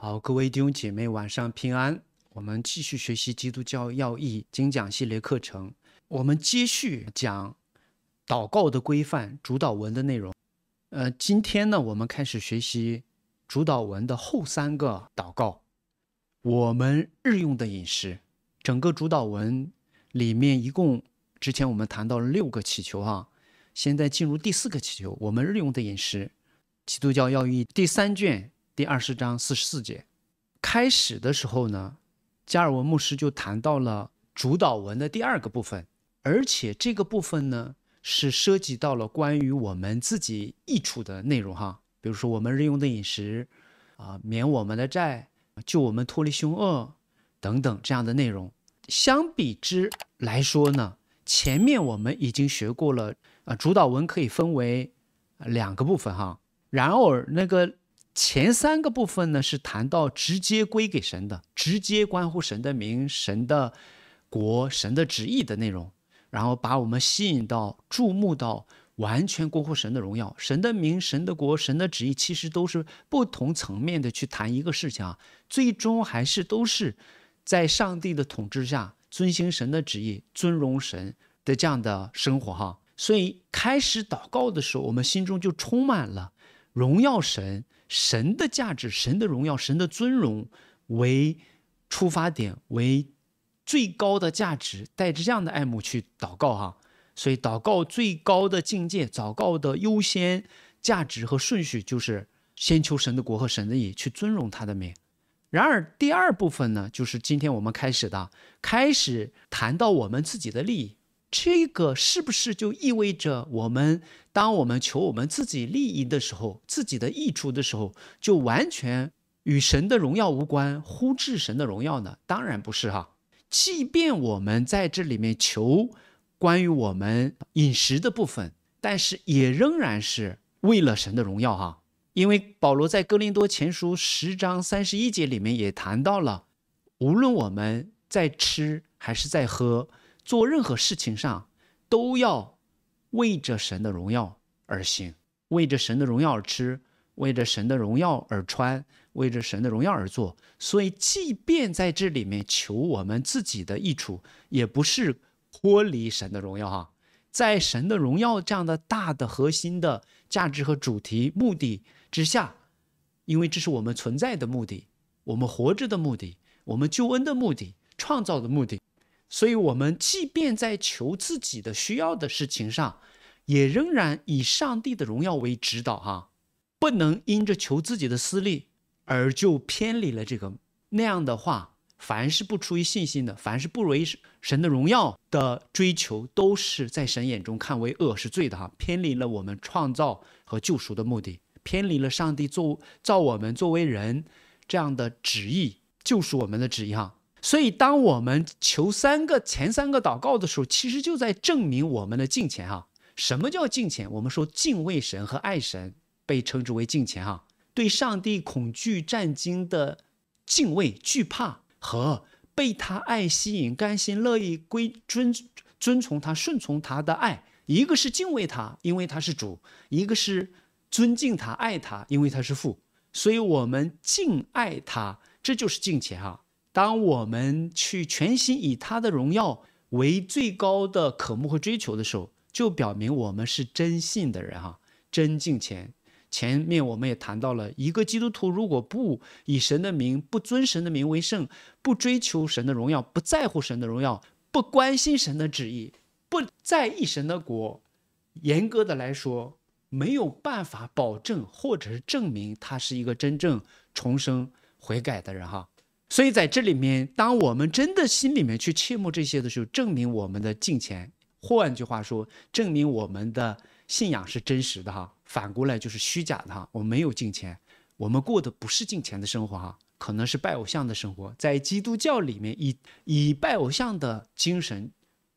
好，各位弟兄姐妹，晚上平安。我们继续学习《基督教要义》精讲系列课程。我们继续讲祷告的规范，主导文的内容。呃，今天呢，我们开始学习主导文的后三个祷告。我们日用的饮食，整个主导文里面一共，之前我们谈到了六个祈求，哈。现在进入第四个祈求，我们日用的饮食，《基督教要义》第三卷。第二十章四十四节，开始的时候呢，加尔文牧师就谈到了主导文的第二个部分，而且这个部分呢是涉及到了关于我们自己益处的内容哈，比如说我们日用的饮食，啊免我们的债，就我们脱离凶恶等等这样的内容。相比之来说呢，前面我们已经学过了啊，主导文可以分为两个部分哈，然而那个。前三个部分呢，是谈到直接归给神的，直接关乎神的名、神的国、神的旨意的内容，然后把我们吸引到、注目到完全关乎神的荣耀、神的名、神的国、神的旨意。其实都是不同层面的去谈一个事情啊，最终还是都是在上帝的统治下，遵行神的旨意，尊荣神的这样的生活哈。所以开始祷告的时候，我们心中就充满了荣耀神。神的价值、神的荣耀、神的尊荣为出发点，为最高的价值，带着这样的爱慕去祷告哈。所以，祷告最高的境界，祷告的优先价值和顺序就是先求神的国和神的义，去尊荣他的名。然而，第二部分呢，就是今天我们开始的，开始谈到我们自己的利益。这个是不是就意味着我们，当我们求我们自己利益的时候，自己的益处的时候，就完全与神的荣耀无关，忽视神的荣耀呢？当然不是哈。即便我们在这里面求关于我们饮食的部分，但是也仍然是为了神的荣耀哈。因为保罗在哥林多前书十章三十一节里面也谈到了，无论我们在吃还是在喝。做任何事情上，都要为着神的荣耀而行，为着神的荣耀而吃，为着神的荣耀而穿，为着神的荣耀而做。所以，即便在这里面求我们自己的益处，也不是脱离神的荣耀哈。在神的荣耀这样的大的核心的价值和主题目的之下，因为这是我们存在的目的，我们活着的目的，我们救恩的目的，创造的目的。所以，我们即便在求自己的需要的事情上，也仍然以上帝的荣耀为指导，哈，不能因着求自己的私利而就偏离了这个。那样的话，凡是不出于信心的，凡是不为神的荣耀的追求，都是在神眼中看为恶是罪的，哈。偏离了我们创造和救赎的目的，偏离了上帝作造我们作为人这样的旨意，就是我们的旨意，哈。所以，当我们求三个前三个祷告的时候，其实就在证明我们的敬虔啊。什么叫敬虔？我们说敬畏神和爱神被称之为敬虔啊。对上帝恐惧战惊的敬畏、惧怕和被他爱吸引，甘心乐意归遵遵从他、顺从他的爱，一个是敬畏他，因为他是主；一个是尊敬他、爱他，因为他是父。所以我们敬爱他，这就是敬虔啊。当我们去全心以他的荣耀为最高的渴慕和追求的时候，就表明我们是真信的人哈，真敬虔。前面我们也谈到了，一个基督徒如果不以神的名，不尊神的名为圣，不追求神的荣耀，不在乎神的荣耀，不关心神的旨意，不在意神的国，严格的来说，没有办法保证或者是证明他是一个真正重生悔改的人哈。所以在这里面，当我们真的心里面去切慕这些的时候，证明我们的敬虔；，换句话说，证明我们的信仰是真实的哈。反过来就是虚假的哈。我们没有敬虔，我们过的不是敬虔的生活哈，可能是拜偶像的生活。在基督教里面，以以拜偶像的精神，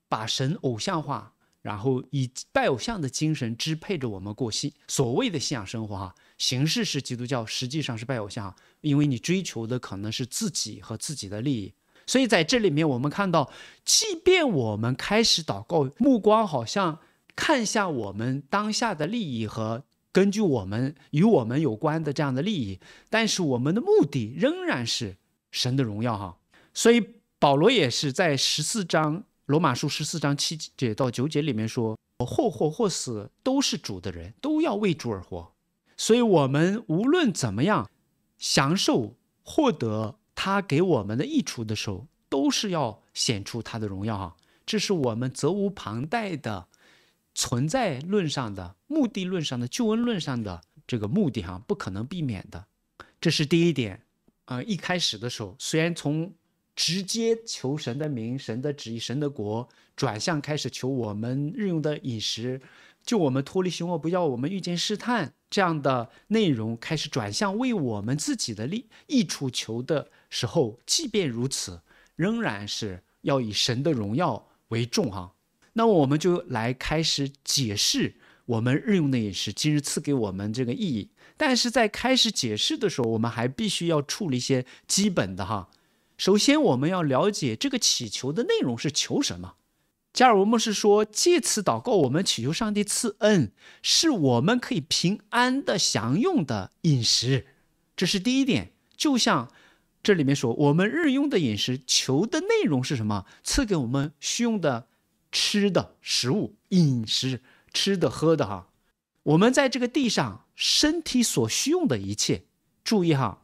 把神偶像化。然后以拜偶像的精神支配着我们过信所谓的信仰生活哈，形式是基督教，实际上是拜偶像因为你追求的可能是自己和自己的利益，所以在这里面我们看到，即便我们开始祷告，目光好像看向我们当下的利益和根据我们与我们有关的这样的利益，但是我们的目的仍然是神的荣耀哈，所以保罗也是在十四章。罗马书十四章七节到九节里面说：“或活或死都是主的人，都要为主而活。”所以，我们无论怎么样享受、获得他给我们的益处的时候，都是要显出他的荣耀啊！这是我们责无旁贷的存在论上的、目的论上的、救恩论上的这个目的哈，不可能避免的。这是第一点啊。一开始的时候，虽然从。直接求神的名、神的旨意、神的国，转向开始求我们日用的饮食，就我们脱离凶恶，不要我们遇见试探这样的内容，开始转向为我们自己的利益处求的时候，即便如此，仍然是要以神的荣耀为重哈。那我们就来开始解释我们日用的饮食今日赐给我们这个意义，但是在开始解释的时候，我们还必须要处理一些基本的哈。首先，我们要了解这个祈求的内容是求什么。加尔文牧师说，借此祷告，我们祈求上帝赐恩，是我们可以平安的享用的饮食。这是第一点。就像这里面说，我们日用的饮食，求的内容是什么？赐给我们需用的吃的食物、饮食、吃的喝的哈。我们在这个地上身体所需用的一切，注意哈。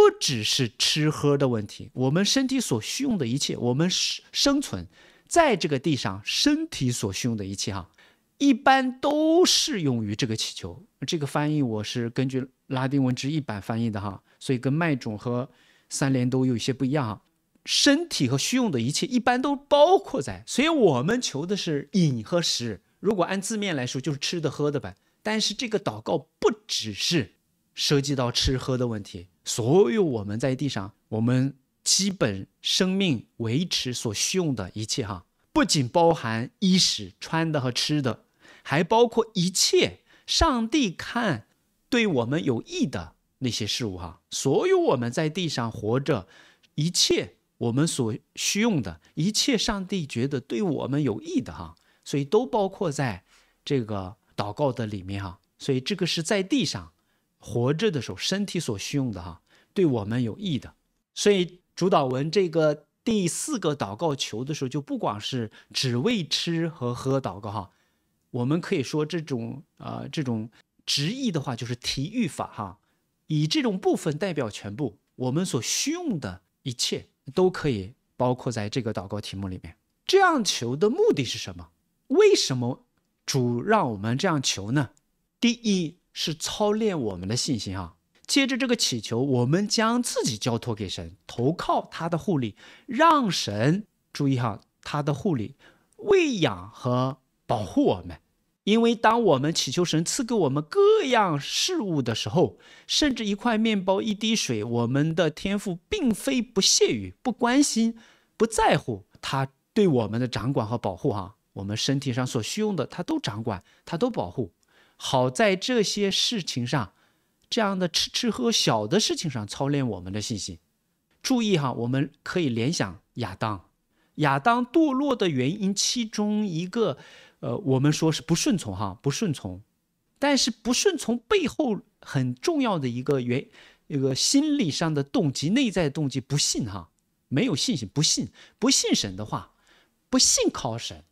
不只是吃喝的问题，我们身体所需用的一切，我们生生存在这个地上，身体所需用的一切，哈，一般都适用于这个祈求。这个翻译我是根据拉丁文直译版翻译的，哈，所以跟麦种和三联都有一些不一样，哈。身体和需用的一切一般都包括在，所以我们求的是饮和食。如果按字面来说，就是吃的喝的呗。但是这个祷告不只是。涉及到吃喝的问题，所有我们在地上，我们基本生命维持所需用的一切哈，不仅包含衣食穿的和吃的，还包括一切上帝看对我们有益的那些事物哈。所有我们在地上活着，一切我们所需用的一切，上帝觉得对我们有益的哈，所以都包括在这个祷告的里面哈。所以这个是在地上。活着的时候，身体所需用的哈，对我们有益的。所以主导文这个第四个祷告求的时候，就不光是只为吃和喝祷告哈。我们可以说这种呃这种直译的话，就是提喻法哈。以这种部分代表全部，我们所需用的一切都可以包括在这个祷告题目里面。这样求的目的是什么？为什么主让我们这样求呢？第一。是操练我们的信心啊。接着这个祈求，我们将自己交托给神，投靠他的护理，让神注意哈他的护理、喂养和保护我们。因为当我们祈求神赐给我们各样事物的时候，甚至一块面包、一滴水，我们的天赋并非不屑于、不关心、不在乎他对我们的掌管和保护哈，我们身体上所需用的，他都掌管，他都保护。好在这些事情上，这样的吃吃喝小的事情上操练我们的信心。注意哈，我们可以联想亚当，亚当堕落的原因，其中一个，呃，我们说是不顺从哈，不顺从。但是不顺从背后很重要的一个原，一个心理上的动机，内在动机，不信哈，没有信心，不信，不信神的话，不信靠神，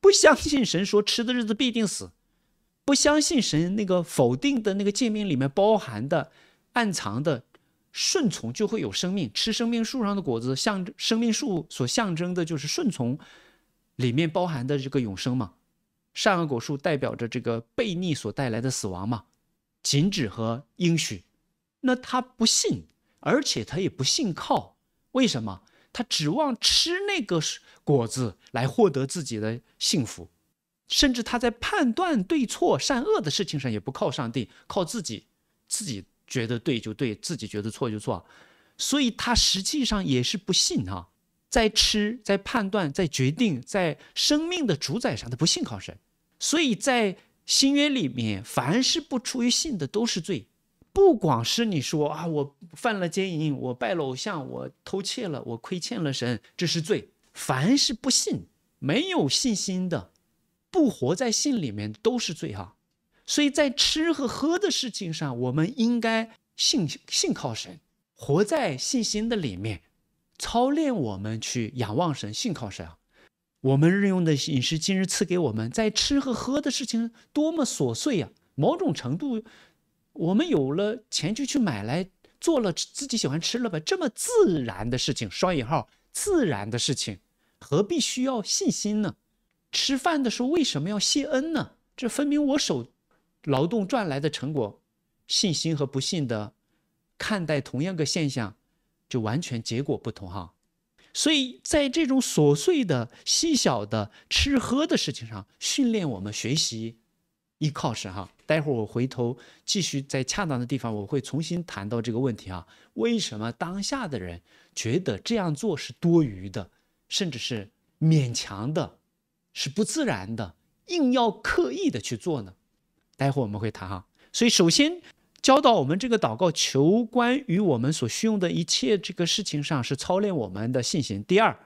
不相信神说吃的日子必定死。不相信神那个否定的那个诫命里面包含的暗藏的顺从就会有生命，吃生命树上的果子，象生命树所象征的就是顺从里面包含的这个永生嘛。善恶果树代表着这个悖逆所带来的死亡嘛。禁止和应许，那他不信，而且他也不信靠，为什么？他指望吃那个果子来获得自己的幸福。甚至他在判断对错善恶的事情上也不靠上帝，靠自己，自己觉得对就对，自己觉得错就错，所以他实际上也是不信啊，在吃，在判断，在决定，在生命的主宰上，他不信靠神。所以在新约里面，凡是不出于信的都是罪，不光是你说啊，我犯了奸淫，我拜了偶像，我偷窃了，我亏欠了神，这是罪。凡是不信、没有信心的。不活在信里面都是罪哈，所以在吃和喝的事情上，我们应该信信靠神，活在信心的里面，操练我们去仰望神，信靠神。我们日用的饮食，今日赐给我们，在吃和喝的事情多么琐碎呀！某种程度，我们有了钱就去买来做了自己喜欢吃了吧？这么自然的事情，双引号自然的事情，何必需要信心呢？吃饭的时候为什么要谢恩呢？这分明我手劳动赚来的成果，信心和不信的看待同样个现象，就完全结果不同哈。所以在这种琐碎的、细小的吃喝的事情上，训练我们学习，依靠神哈。待会儿我回头继续在恰当的地方，我会重新谈到这个问题啊。为什么当下的人觉得这样做是多余的，甚至是勉强的？是不自然的，硬要刻意的去做呢。待会我们会谈哈。所以，首先教导我们这个祷告求关于我们所需用的一切这个事情上，是操练我们的信心。第二，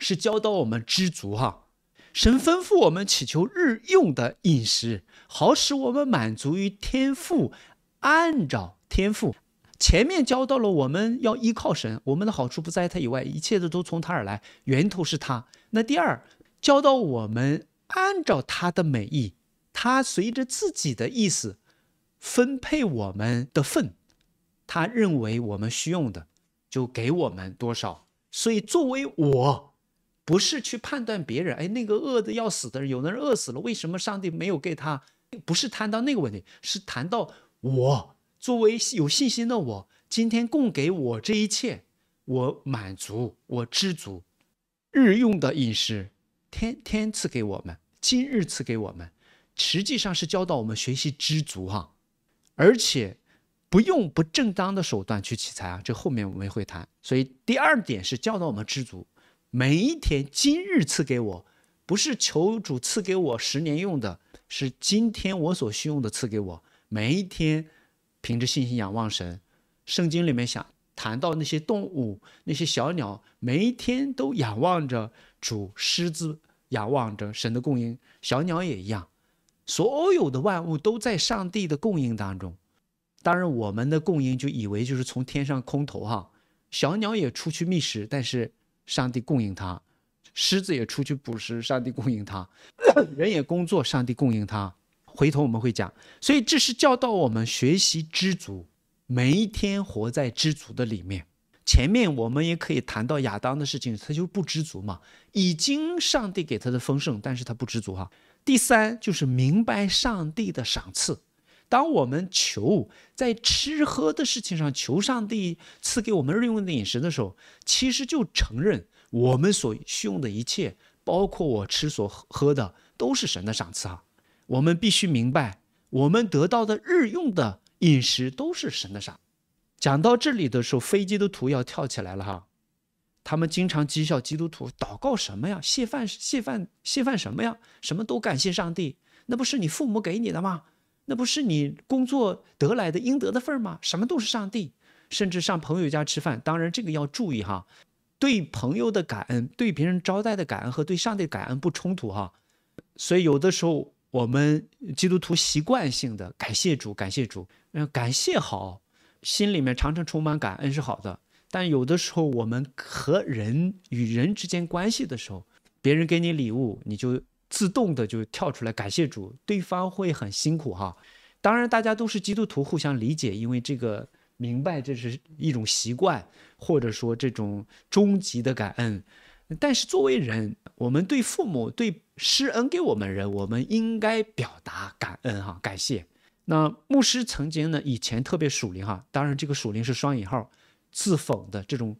是教导我们知足哈。神吩咐我们祈求日用的饮食，好使我们满足于天赋。按照天赋，前面教到了我们要依靠神，我们的好处不在他以外，一切的都从他而来，源头是他。那第二。教导我们按照他的美意，他随着自己的意思分配我们的份，他认为我们需用的就给我们多少。所以作为我，不是去判断别人，哎，那个饿的要死的人，有的人饿死了，为什么上帝没有给他？不是谈到那个问题，是谈到我作为有信心的我，今天供给我这一切，我满足，我知足，日用的饮食。天天赐给我们，今日赐给我们，实际上是教导我们学习知足哈，而且不用不正当的手段去取财啊。这后面我们会谈。所以第二点是教导我们知足，每一天今日赐给我，不是求主赐给我十年用的，是今天我所需用的赐给我。每一天，凭着信心仰望神。圣经里面想谈到那些动物，那些小鸟，每一天都仰望着。主狮子仰望着神的供应，小鸟也一样，所有的万物都在上帝的供应当中。当然，我们的供应就以为就是从天上空投哈。小鸟也出去觅食，但是上帝供应它；狮子也出去捕食，上帝供应它；人也工作，上帝供应它。回头我们会讲，所以这是教导我们学习知足，每一天活在知足的里面。前面我们也可以谈到亚当的事情，他就不知足嘛，已经上帝给他的丰盛，但是他不知足哈。第三就是明白上帝的赏赐。当我们求在吃喝的事情上求上帝赐给我们日用的饮食的时候，其实就承认我们所需用的一切，包括我吃所喝的，都是神的赏赐啊。我们必须明白，我们得到的日用的饮食都是神的赏。讲到这里的时候，飞机的图要跳起来了哈。他们经常讥笑基督徒：“祷告什么呀？谢饭，谢饭，谢饭什么呀？什么都感谢上帝，那不是你父母给你的吗？那不是你工作得来的应得的份吗？什么都是上帝。甚至上朋友家吃饭，当然这个要注意哈。对朋友的感恩、对别人招待的感恩和对上帝感恩不冲突哈。所以有的时候我们基督徒习惯性的感谢主，感谢主，嗯，感谢好。心里面常常充满感恩是好的，但有的时候我们和人与人之间关系的时候，别人给你礼物，你就自动的就跳出来感谢主，对方会很辛苦哈。当然大家都是基督徒，互相理解，因为这个明白这是一种习惯，或者说这种终极的感恩。但是作为人，我们对父母、对施恩给我们人，我们应该表达感恩哈，感谢。那牧师曾经呢，以前特别属灵哈，当然这个属灵是双引号，自讽的这种，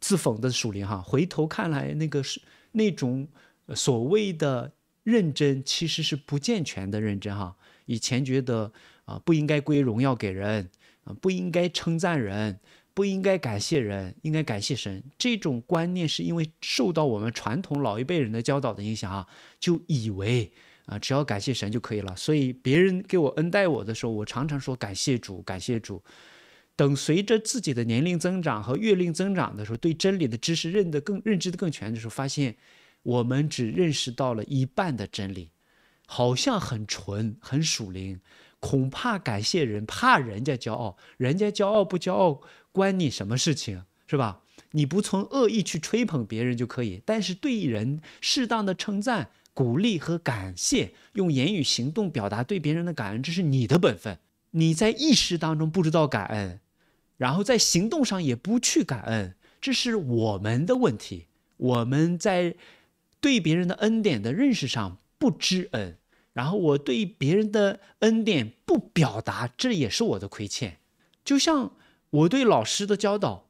自讽的属灵哈。回头看来，那个是那种所谓的认真，其实是不健全的认真哈。以前觉得啊，不应该归荣耀给人，啊，不应该称赞人，不应该感谢人，应该感谢神。这种观念是因为受到我们传统老一辈人的教导的影响啊，就以为。啊，只要感谢神就可以了。所以别人给我恩待我的时候，我常常说感谢主，感谢主。等随着自己的年龄增长和阅历增长的时候，对真理的知识认得更认知的更全的时候，发现我们只认识到了一半的真理，好像很纯很属灵，恐怕感谢人，怕人家骄傲，人家骄傲不骄傲关你什么事情，是吧？你不从恶意去吹捧别人就可以，但是对人适当的称赞。鼓励和感谢，用言语行动表达对别人的感恩，这是你的本分。你在意识当中不知道感恩，然后在行动上也不去感恩，这是我们的问题。我们在对别人的恩典的认识上不知恩，然后我对别人的恩典不表达，这也是我的亏欠。就像我对老师的教导，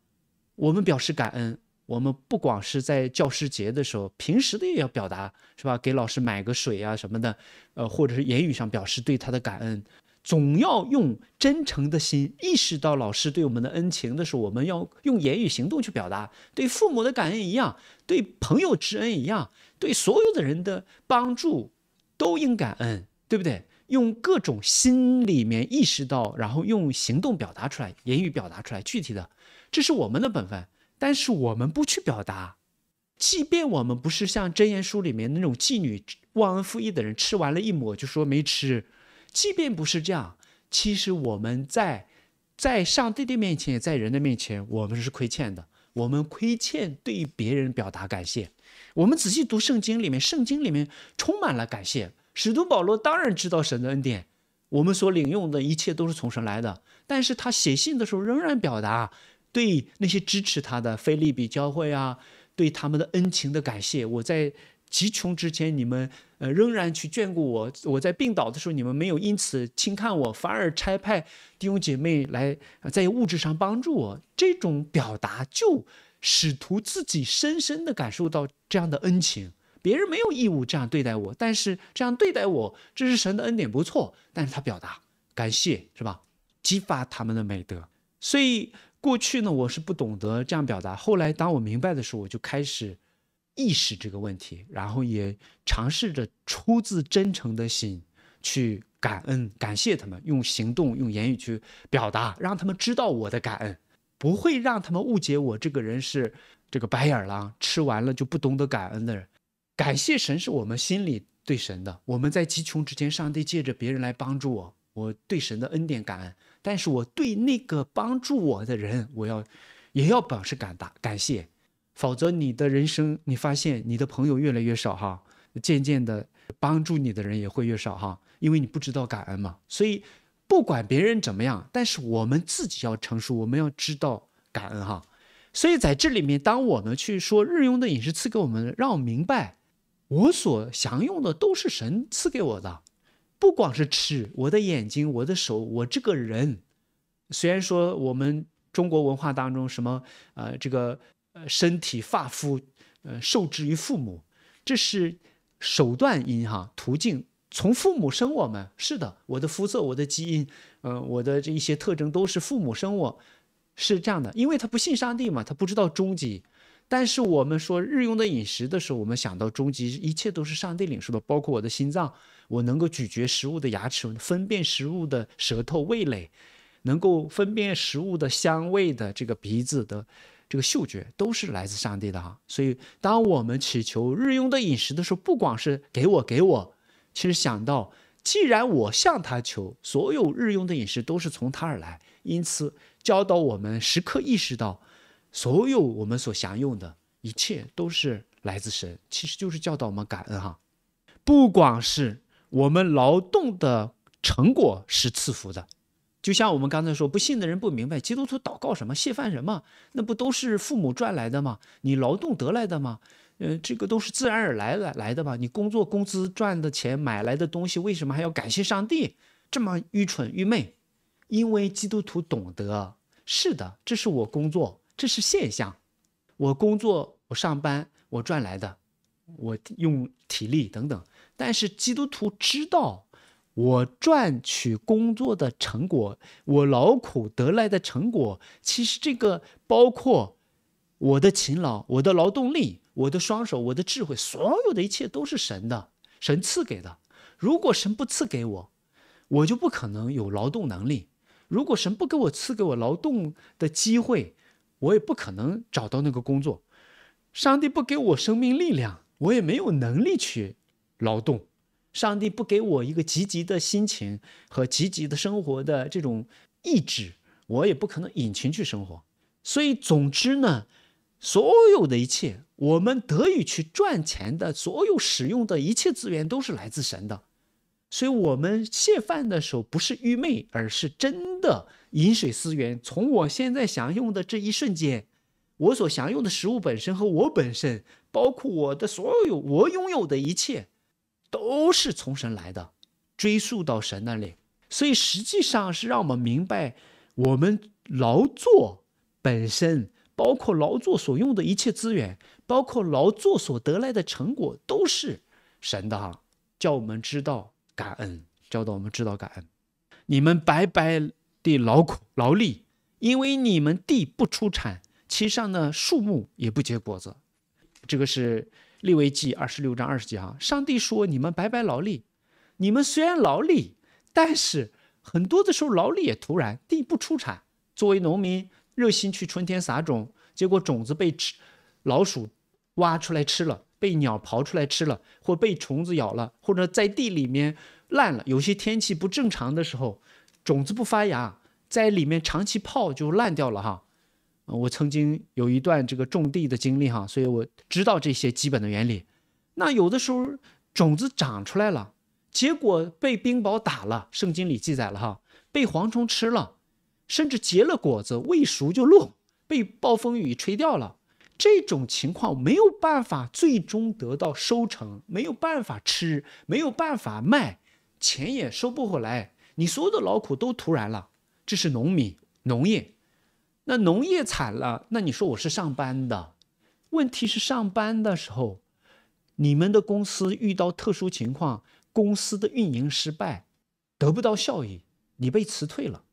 我们表示感恩。我们不光是在教师节的时候，平时的也要表达，是吧？给老师买个水啊什么的，呃，或者是言语上表示对他的感恩，总要用真诚的心意识到老师对我们的恩情的时候，我们要用言语行动去表达。对父母的感恩一样，对朋友之恩一样，对所有的人的帮助都应感恩，对不对？用各种心里面意识到，然后用行动表达出来，言语表达出来，具体的，这是我们的本分。但是我们不去表达，即便我们不是像《真言书》里面那种妓女忘恩负义的人，吃完了一抹就说没吃。即便不是这样，其实我们在在上帝的面前，在人的面前，我们是亏欠的。我们亏欠对别人表达感谢。我们仔细读圣经里面，圣经里面充满了感谢。使徒保罗当然知道神的恩典，我们所领用的一切都是从神来的，但是他写信的时候仍然表达。对那些支持他的菲利比教会啊，对他们的恩情的感谢，我在极穷之前，你们呃仍然去眷顾我；我在病倒的时候，你们没有因此轻看我，反而差派弟兄姐妹来在物质上帮助我。这种表达，就使徒自己深深的感受到这样的恩情。别人没有义务这样对待我，但是这样对待我，这是神的恩典，不错。但是他表达感谢是吧？激发他们的美德，所以。过去呢，我是不懂得这样表达。后来当我明白的时候，我就开始意识这个问题，然后也尝试着出自真诚的心去感恩、感谢他们，用行动、用言语去表达，让他们知道我的感恩，不会让他们误解我这个人是这个白眼狼，吃完了就不懂得感恩的人。感谢神是我们心里对神的，我们在极穷之前，上帝借着别人来帮助我，我对神的恩典感恩。但是我对那个帮助我的人，我要也要表示感答感谢，否则你的人生，你发现你的朋友越来越少哈，渐渐的帮助你的人也会越少哈，因为你不知道感恩嘛。所以不管别人怎么样，但是我们自己要成熟，我们要知道感恩哈。所以在这里面，当我们去说日用的饮食赐给我们，让我明白我所享用的都是神赐给我的。不光是吃，我的眼睛，我的手，我这个人，虽然说我们中国文化当中什么，呃，这个呃身体发肤，呃受之于父母，这是手段因哈途径，从父母生我们，是的，我的肤色，我的基因，呃，我的这一些特征都是父母生我，是这样的，因为他不信上帝嘛，他不知道终极。但是我们说日用的饮食的时候，我们想到终极一切都是上帝领受的，包括我的心脏，我能够咀嚼食物的牙齿，分辨食物的舌头、味蕾，能够分辨食物的香味的这个鼻子的这个嗅觉，都是来自上帝的哈。所以，当我们祈求日用的饮食的时候，不光是给我给我，其实想到既然我向他求，所有日用的饮食都是从他而来，因此教导我们时刻意识到。所有我们所享用的一切都是来自神，其实就是教导我们感恩哈。不光是我们劳动的成果是赐福的，就像我们刚才说，不信的人不明白，基督徒祷告什么，谢饭什么，那不都是父母赚来的吗？你劳动得来的吗？嗯，这个都是自然而来的来的吧？你工作工资赚的钱买来的东西，为什么还要感谢上帝？这么愚蠢愚昧？因为基督徒懂得，是的，这是我工作。这是现象，我工作，我上班，我赚来的，我用体力等等。但是基督徒知道，我赚取工作的成果，我劳苦得来的成果，其实这个包括我的勤劳、我的劳动力、我的双手、我的智慧，所有的一切都是神的，神赐给的。如果神不赐给我，我就不可能有劳动能力；如果神不给我赐给我劳动的机会。我也不可能找到那个工作，上帝不给我生命力量，我也没有能力去劳动，上帝不给我一个积极的心情和积极的生活的这种意志，我也不可能引擎去生活。所以，总之呢，所有的一切，我们得以去赚钱的所有使用的一切资源，都是来自神的。所以，我们泄饭的时候不是愚昧，而是真的饮水思源。从我现在享用的这一瞬间，我所享用的食物本身和我本身，包括我的所有有我拥有的一切，都是从神来的，追溯到神那里。所以，实际上是让我们明白，我们劳作本身，包括劳作所用的一切资源，包括劳作所得来的成果，都是神的。哈，叫我们知道。感恩教导我们知道感恩，你们白白地劳苦劳力，因为你们地不出产，其上的树木也不结果子。这个是利未记二十六章二十几啊。上帝说你们白白劳力，你们虽然劳力，但是很多的时候劳力也徒然，地不出产。作为农民热心去春天撒种，结果种子被吃老鼠挖出来吃了。被鸟刨出来吃了，或被虫子咬了，或者在地里面烂了。有些天气不正常的时候，种子不发芽，在里面长期泡就烂掉了哈。我曾经有一段这个种地的经历哈，所以我知道这些基本的原理。那有的时候种子长出来了，结果被冰雹打了，圣经里记载了哈，被蝗虫吃了，甚至结了果子未熟就落，被暴风雨吹掉了。这种情况没有办法最终得到收成，没有办法吃，没有办法卖，钱也收不回来，你所有的劳苦都徒然了。这是农民农业，那农业惨了，那你说我是上班的，问题是上班的时候，你们的公司遇到特殊情况，公司的运营失败，得不到效益，你被辞退了，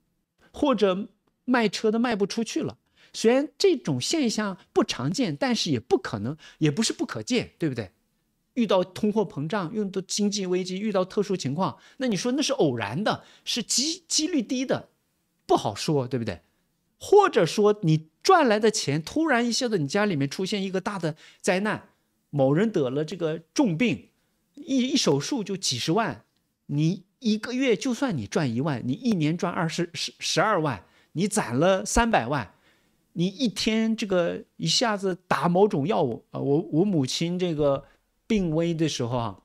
或者卖车的卖不出去了。虽然这种现象不常见，但是也不可能，也不是不可见，对不对？遇到通货膨胀，遇到经济危机，遇到特殊情况，那你说那是偶然的，是几几率低的，不好说，对不对？或者说你赚来的钱，突然一下子你家里面出现一个大的灾难，某人得了这个重病，一一手术就几十万，你一个月就算你赚一万，你一年赚二十十十二万，你攒了三百万。你一天这个一下子打某种药物啊，我我母亲这个病危的时候啊，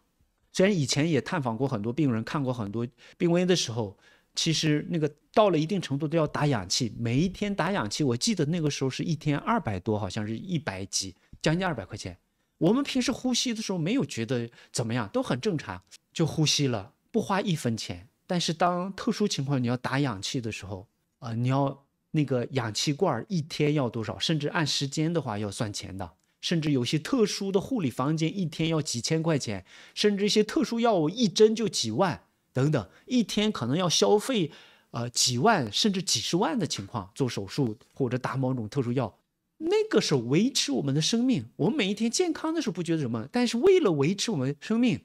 虽然以前也探访过很多病人，看过很多病危的时候，其实那个到了一定程度都要打氧气，每一天打氧气，我记得那个时候是一天二百多，好像是一百几，将近二百块钱。我们平时呼吸的时候没有觉得怎么样，都很正常就呼吸了，不花一分钱。但是当特殊情况你要打氧气的时候啊，你要。那个氧气罐一天要多少？甚至按时间的话要算钱的。甚至有些特殊的护理房间一天要几千块钱，甚至一些特殊药物一针就几万等等，一天可能要消费，呃几万甚至几十万的情况。做手术或者打某种特殊药，那个时候维持我们的生命，我们每一天健康的时候不觉得什么，但是为了维持我们生命，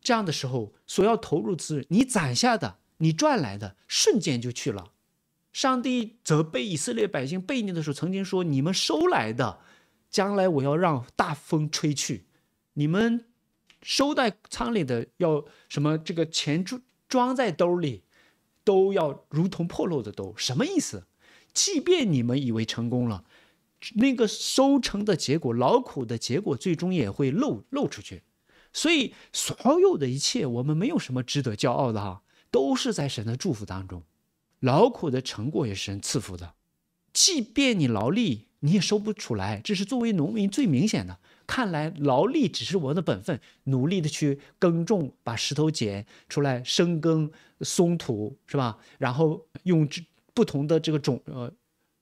这样的时候所要投入资，你攒下的、你赚来的瞬间就去了。上帝责备以色列百姓悖逆的时候，曾经说：“你们收来的，将来我要让大风吹去；你们收在仓里的，要什么？这个钱装装在兜里，都要如同破漏的兜。什么意思？即便你们以为成功了，那个收成的结果、劳苦的结果，最终也会漏漏出去。所以，所有的一切，我们没有什么值得骄傲的哈，都是在神的祝福当中。”劳苦的成果也是人赐福的，即便你劳力，你也收不出来。这是作为农民最明显的。看来劳力只是我们的本分，努力的去耕种，把石头捡出来，生耕松土，是吧？然后用这不同的这个种呃，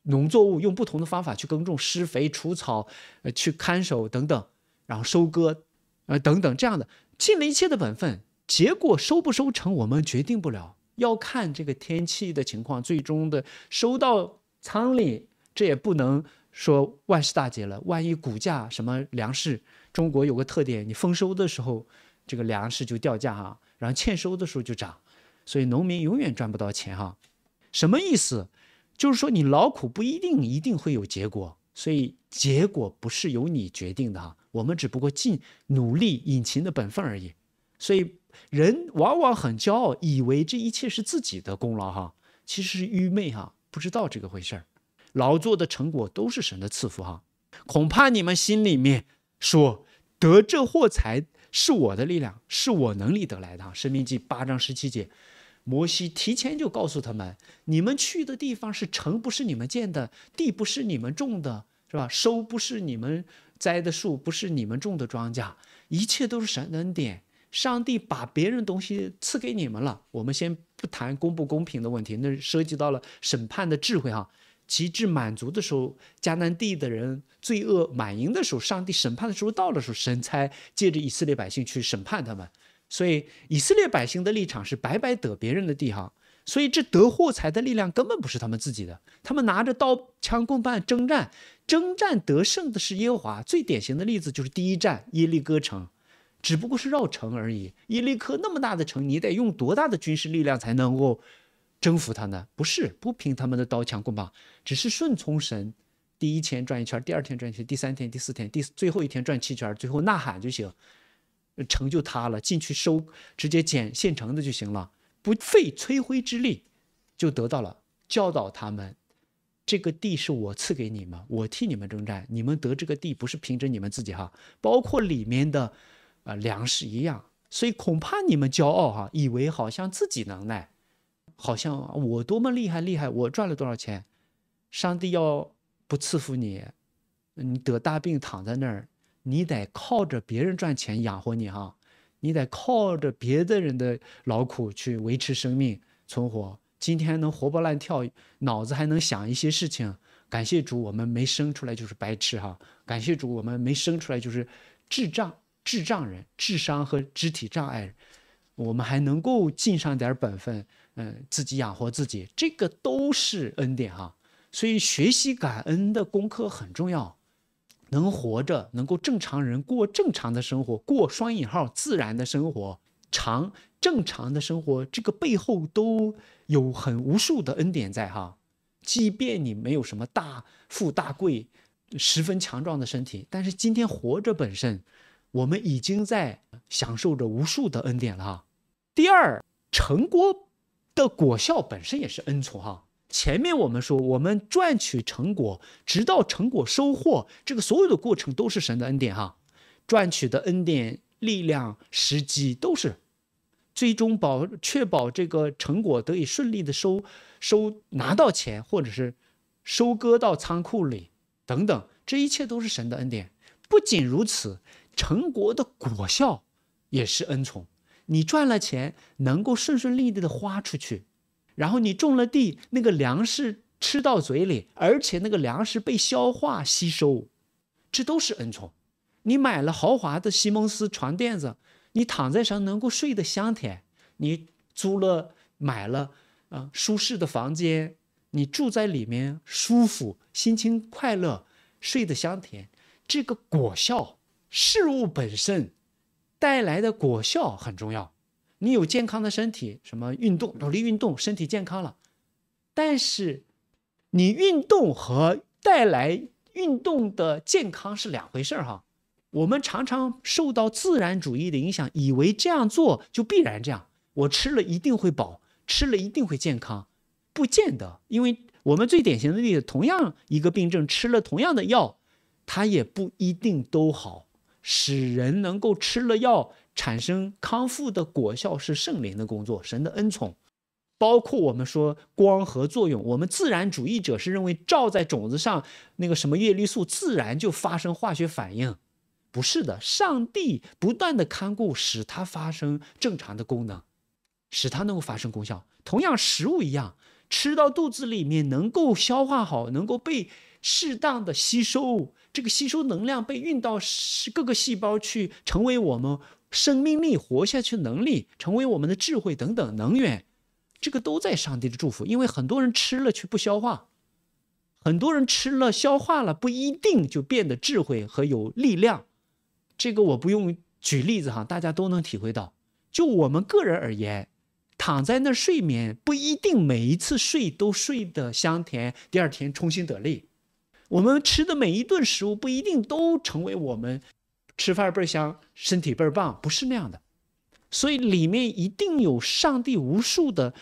农作物用不同的方法去耕种、施肥、除草，呃，去看守等等，然后收割，呃，等等这样的，尽了一切的本分，结果收不收成，我们决定不了。要看这个天气的情况，最终的收到仓里，这也不能说万事大吉了。万一股价什么粮食，中国有个特点，你丰收的时候，这个粮食就掉价哈，然后欠收的时候就涨，所以农民永远赚不到钱哈。什么意思？就是说你劳苦不一定一定会有结果，所以结果不是由你决定的哈。我们只不过尽努力、引擎的本分而已，所以。人往往很骄傲，以为这一切是自己的功劳哈，其实是愚昧哈，不知道这个回事儿。劳作的成果都是神的赐福哈，恐怕你们心里面说得这货财是我的力量，是我能力得来的哈。申命记八章十七节，摩西提前就告诉他们，你们去的地方是城，不是你们建的；地不是你们种的，是吧？收不是你们栽的树，不是你们种的庄稼，一切都是神恩典。上帝把别人东西赐给你们了，我们先不谈公不公平的问题，那涉及到了审判的智慧哈。极致满足的时候，迦南地的人罪恶满盈的时候，上帝审判的时候到了时候，神才借着以色列百姓去审判他们。所以以色列百姓的立场是白白得别人的地哈。所以这得货财的力量根本不是他们自己的，他们拿着刀枪棍棒征战，征战得胜的是耶和华。最典型的例子就是第一战耶利哥城。只不过是绕城而已。伊利克那么大的城，你得用多大的军事力量才能够征服他呢？不是，不凭他们的刀枪棍棒，只是顺从神。第一天转一圈，第二天转一圈，第三天、第四天、第最后一天转七圈，最后呐喊就行，城就塌了，进去收，直接捡现成的就行了，不费吹灰之力就得到了。教导他们，这个地是我赐给你们，我替你们征战，你们得这个地不是凭着你们自己哈，包括里面的。啊，粮食一样，所以恐怕你们骄傲哈，以为好像自己能耐，好像我多么厉害厉害，我赚了多少钱？上帝要不赐福你，你得大病躺在那儿，你得靠着别人赚钱养活你哈，你得靠着别的人的劳苦去维持生命存活。今天能活蹦乱跳，脑子还能想一些事情，感谢主，我们没生出来就是白痴哈，感谢主，我们没生出来就是智障。智障人、智商和肢体障碍人，我们还能够尽上点本分，嗯，自己养活自己，这个都是恩典哈。所以学习感恩的功课很重要。能活着，能够正常人过正常的生活，过双引号自然的生活，长正常的生活，这个背后都有很无数的恩典在哈。即便你没有什么大富大贵、十分强壮的身体，但是今天活着本身。我们已经在享受着无数的恩典了，哈。第二，成果的果效本身也是恩宠，哈。前面我们说，我们赚取成果，直到成果收获，这个所有的过程都是神的恩典，哈。赚取的恩典、力量、时机都是，最终保确保这个成果得以顺利的收收拿到钱，或者是收割到仓库里等等，这一切都是神的恩典。不仅如此。成果的果效，也是恩宠。你赚了钱，能够顺顺利利的花出去，然后你种了地，那个粮食吃到嘴里，而且那个粮食被消化吸收，这都是恩宠。你买了豪华的席梦思床垫子，你躺在上能够睡得香甜；你租了买了啊舒适的房间，你住在里面舒服，心情快乐，睡得香甜，这个果效。事物本身带来的果效很重要。你有健康的身体，什么运动，努力运动，身体健康了。但是你运动和带来运动的健康是两回事儿哈。我们常常受到自然主义的影响，以为这样做就必然这样。我吃了一定会饱，吃了一定会健康，不见得。因为我们最典型的例子，同样一个病症，吃了同样的药，它也不一定都好。使人能够吃了药产生康复的果效是圣灵的工作，神的恩宠，包括我们说光合作用，我们自然主义者是认为照在种子上那个什么叶绿素自然就发生化学反应，不是的，上帝不断的看顾，使它发生正常的功能，使它能够发生功效。同样食物一样，吃到肚子里面能够消化好，能够被适当的吸收。这个吸收能量被运到各个细胞去，成为我们生命力、活下去能力，成为我们的智慧等等能源，这个都在上帝的祝福。因为很多人吃了却不消化，很多人吃了消化了不一定就变得智慧和有力量。这个我不用举例子哈，大家都能体会到。就我们个人而言，躺在那睡眠不一定每一次睡都睡得香甜，第二天重新得力。我们吃的每一顿食物不一定都成为我们吃饭倍儿香、身体倍儿棒，不是那样的。所以里面一定有上帝无数的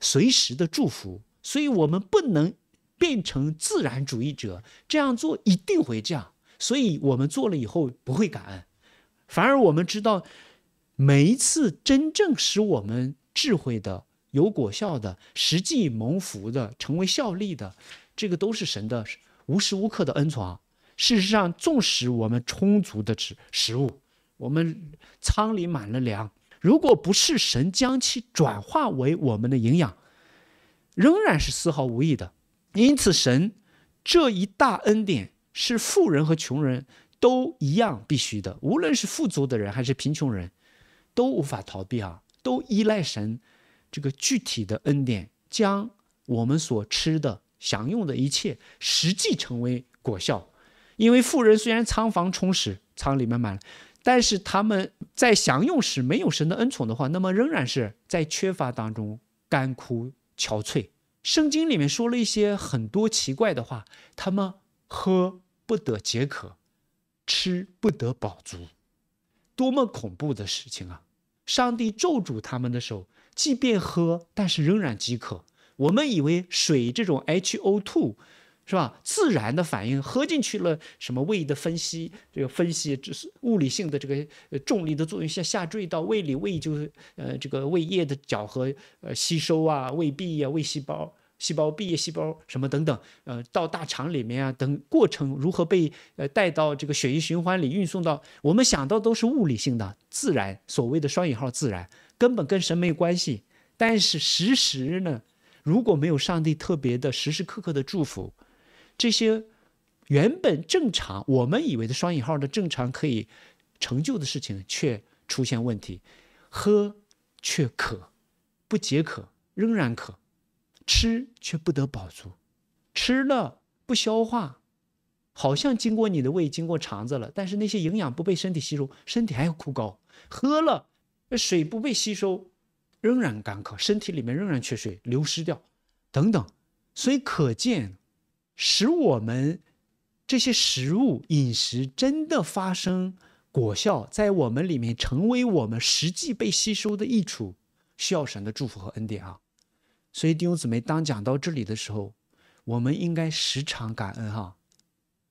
随时的祝福。所以，我们不能变成自然主义者，这样做一定会这样。所以我们做了以后不会感恩，反而我们知道每一次真正使我们智慧的、有果效的、实际蒙福的、成为效力的，这个都是神的。无时无刻的恩宠啊！事实上，纵使我们充足的食食物，我们仓里满了粮，如果不是神将其转化为我们的营养，仍然是丝毫无益的。因此，神这一大恩典是富人和穷人都一样必须的。无论是富足的人还是贫穷人，都无法逃避啊！都依赖神这个具体的恩典，将我们所吃的。享用的一切实际成为果效，因为富人虽然仓房充实，仓里面满了，但是他们在享用时没有神的恩宠的话，那么仍然是在缺乏当中干枯憔悴。圣经里面说了一些很多奇怪的话，他们喝不得解渴，吃不得饱足，多么恐怖的事情啊！上帝咒诅他们的手，即便喝，但是仍然饥渴。我们以为水这种 H O two 是吧？自然的反应，喝进去了，什么胃的分析，这个分析只是物理性的这个重力的作用下下坠到胃里，胃就是呃这个胃液的搅和，呃吸收啊，胃壁呀，胃细胞、细胞壁、细胞什么等等，呃到大肠里面啊等过程如何被呃带到这个血液循环里运送到，我们想到都是物理性的自然，所谓的双引号自然，根本跟神没关系。但是实时呢？如果没有上帝特别的时时刻刻的祝福，这些原本正常我们以为的双引号的正常可以成就的事情，却出现问题。喝却渴，不解渴，仍然渴；吃却不得饱足，吃了不消化，好像经过你的胃、经过肠子了，但是那些营养不被身体吸收，身体还要枯槁；喝了水不被吸收。仍然干渴，身体里面仍然缺水流失掉，等等，所以可见，使我们这些食物饮食真的发生果效，在我们里面成为我们实际被吸收的益处，需要神的祝福和恩典啊。所以弟兄姊妹，当讲到这里的时候，我们应该时常感恩哈，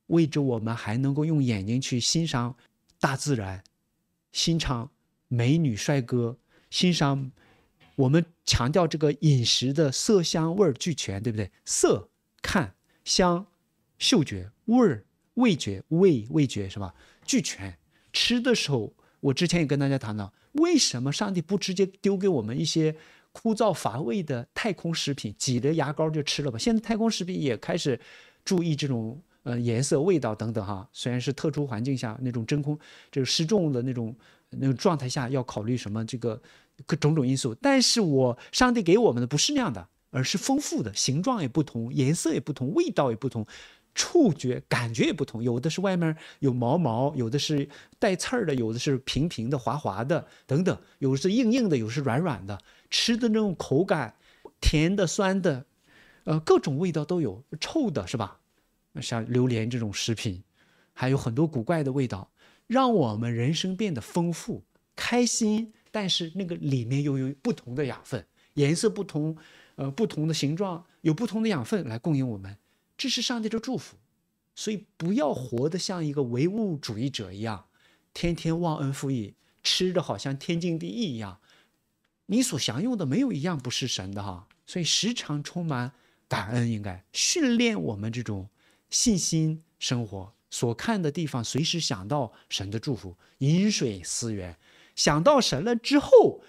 为着我们还能够用眼睛去欣赏大自然，欣赏美女帅哥，欣赏。我们强调这个饮食的色香味儿俱全，对不对？色看香，嗅觉味儿味觉味味觉是吧？俱全。吃的时候，我之前也跟大家谈到，为什么上帝不直接丢给我们一些枯燥乏味的太空食品，挤着牙膏就吃了吧？现在太空食品也开始注意这种呃颜色、味道等等哈。虽然是特殊环境下那种真空、这个失重的那种那种状态下，要考虑什么这个。各种种因素，但是我上帝给我们的不是那样的，而是丰富的，形状也不同，颜色也不同，味道也不同，触觉感觉也不同。有的是外面有毛毛，有的是带刺儿的，有的是平平的、滑滑的等等。有的是硬硬的，有的是软软的，吃的那种口感，甜的、酸的，呃，各种味道都有，臭的是吧？像榴莲这种食品，还有很多古怪的味道，让我们人生变得丰富、开心。但是那个里面又有不同的养分，颜色不同，呃，不同的形状，有不同的养分来供应我们，这是上帝的祝福。所以不要活得像一个唯物主义者一样，天天忘恩负义，吃的好像天经地义一样。你所享用的没有一样不是神的哈，所以时常充满感恩，应该训练我们这种信心生活。所看的地方，随时想到神的祝福，饮水思源。想到神了之后，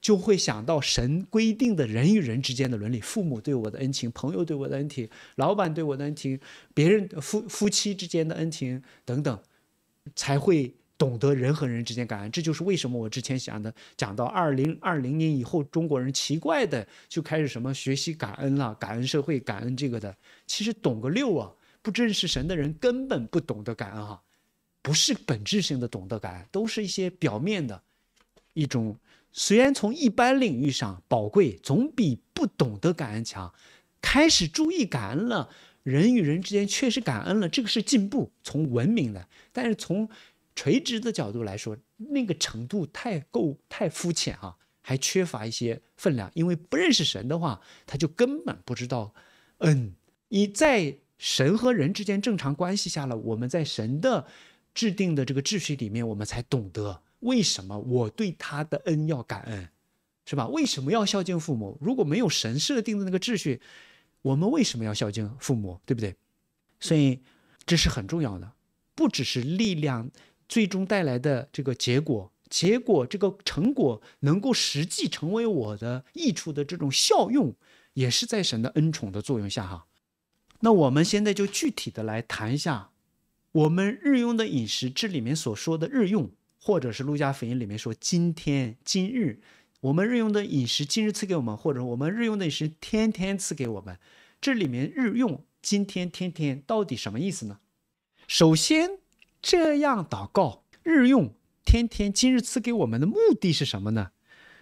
就会想到神规定的人与人之间的伦理，父母对我的恩情，朋友对我的恩情，老板对我的恩情，别人夫夫妻之间的恩情等等，才会懂得人和人之间感恩。这就是为什么我之前想的，讲到二零二零年以后，中国人奇怪的就开始什么学习感恩了，感恩社会，感恩这个的。其实懂个六啊，不认识神的人根本不懂得感恩哈，不是本质性的懂得感恩，都是一些表面的。一种虽然从一般领域上宝贵，总比不懂得感恩强。开始注意感恩了，人与人之间确实感恩了，这个是进步，从文明的，但是从垂直的角度来说，那个程度太够太肤浅啊，还缺乏一些分量。因为不认识神的话，他就根本不知道。嗯，你在神和人之间正常关系下了，我们在神的制定的这个秩序里面，我们才懂得。为什么我对他的恩要感恩，是吧？为什么要孝敬父母？如果没有神设定的那个秩序，我们为什么要孝敬父母，对不对？所以这是很重要的，不只是力量最终带来的这个结果，结果这个成果能够实际成为我的益处的这种效用，也是在神的恩宠的作用下哈。那我们现在就具体的来谈一下我们日用的饮食，这里面所说的日用。或者是陆家福音里面说：“今天、今日，我们日用的饮食，今日赐给我们；或者我们日用的饮食，天天赐给我们。这里面日用、今天、天天到底什么意思呢？首先，这样祷告，日用、天天、今日赐给我们的目的是什么呢？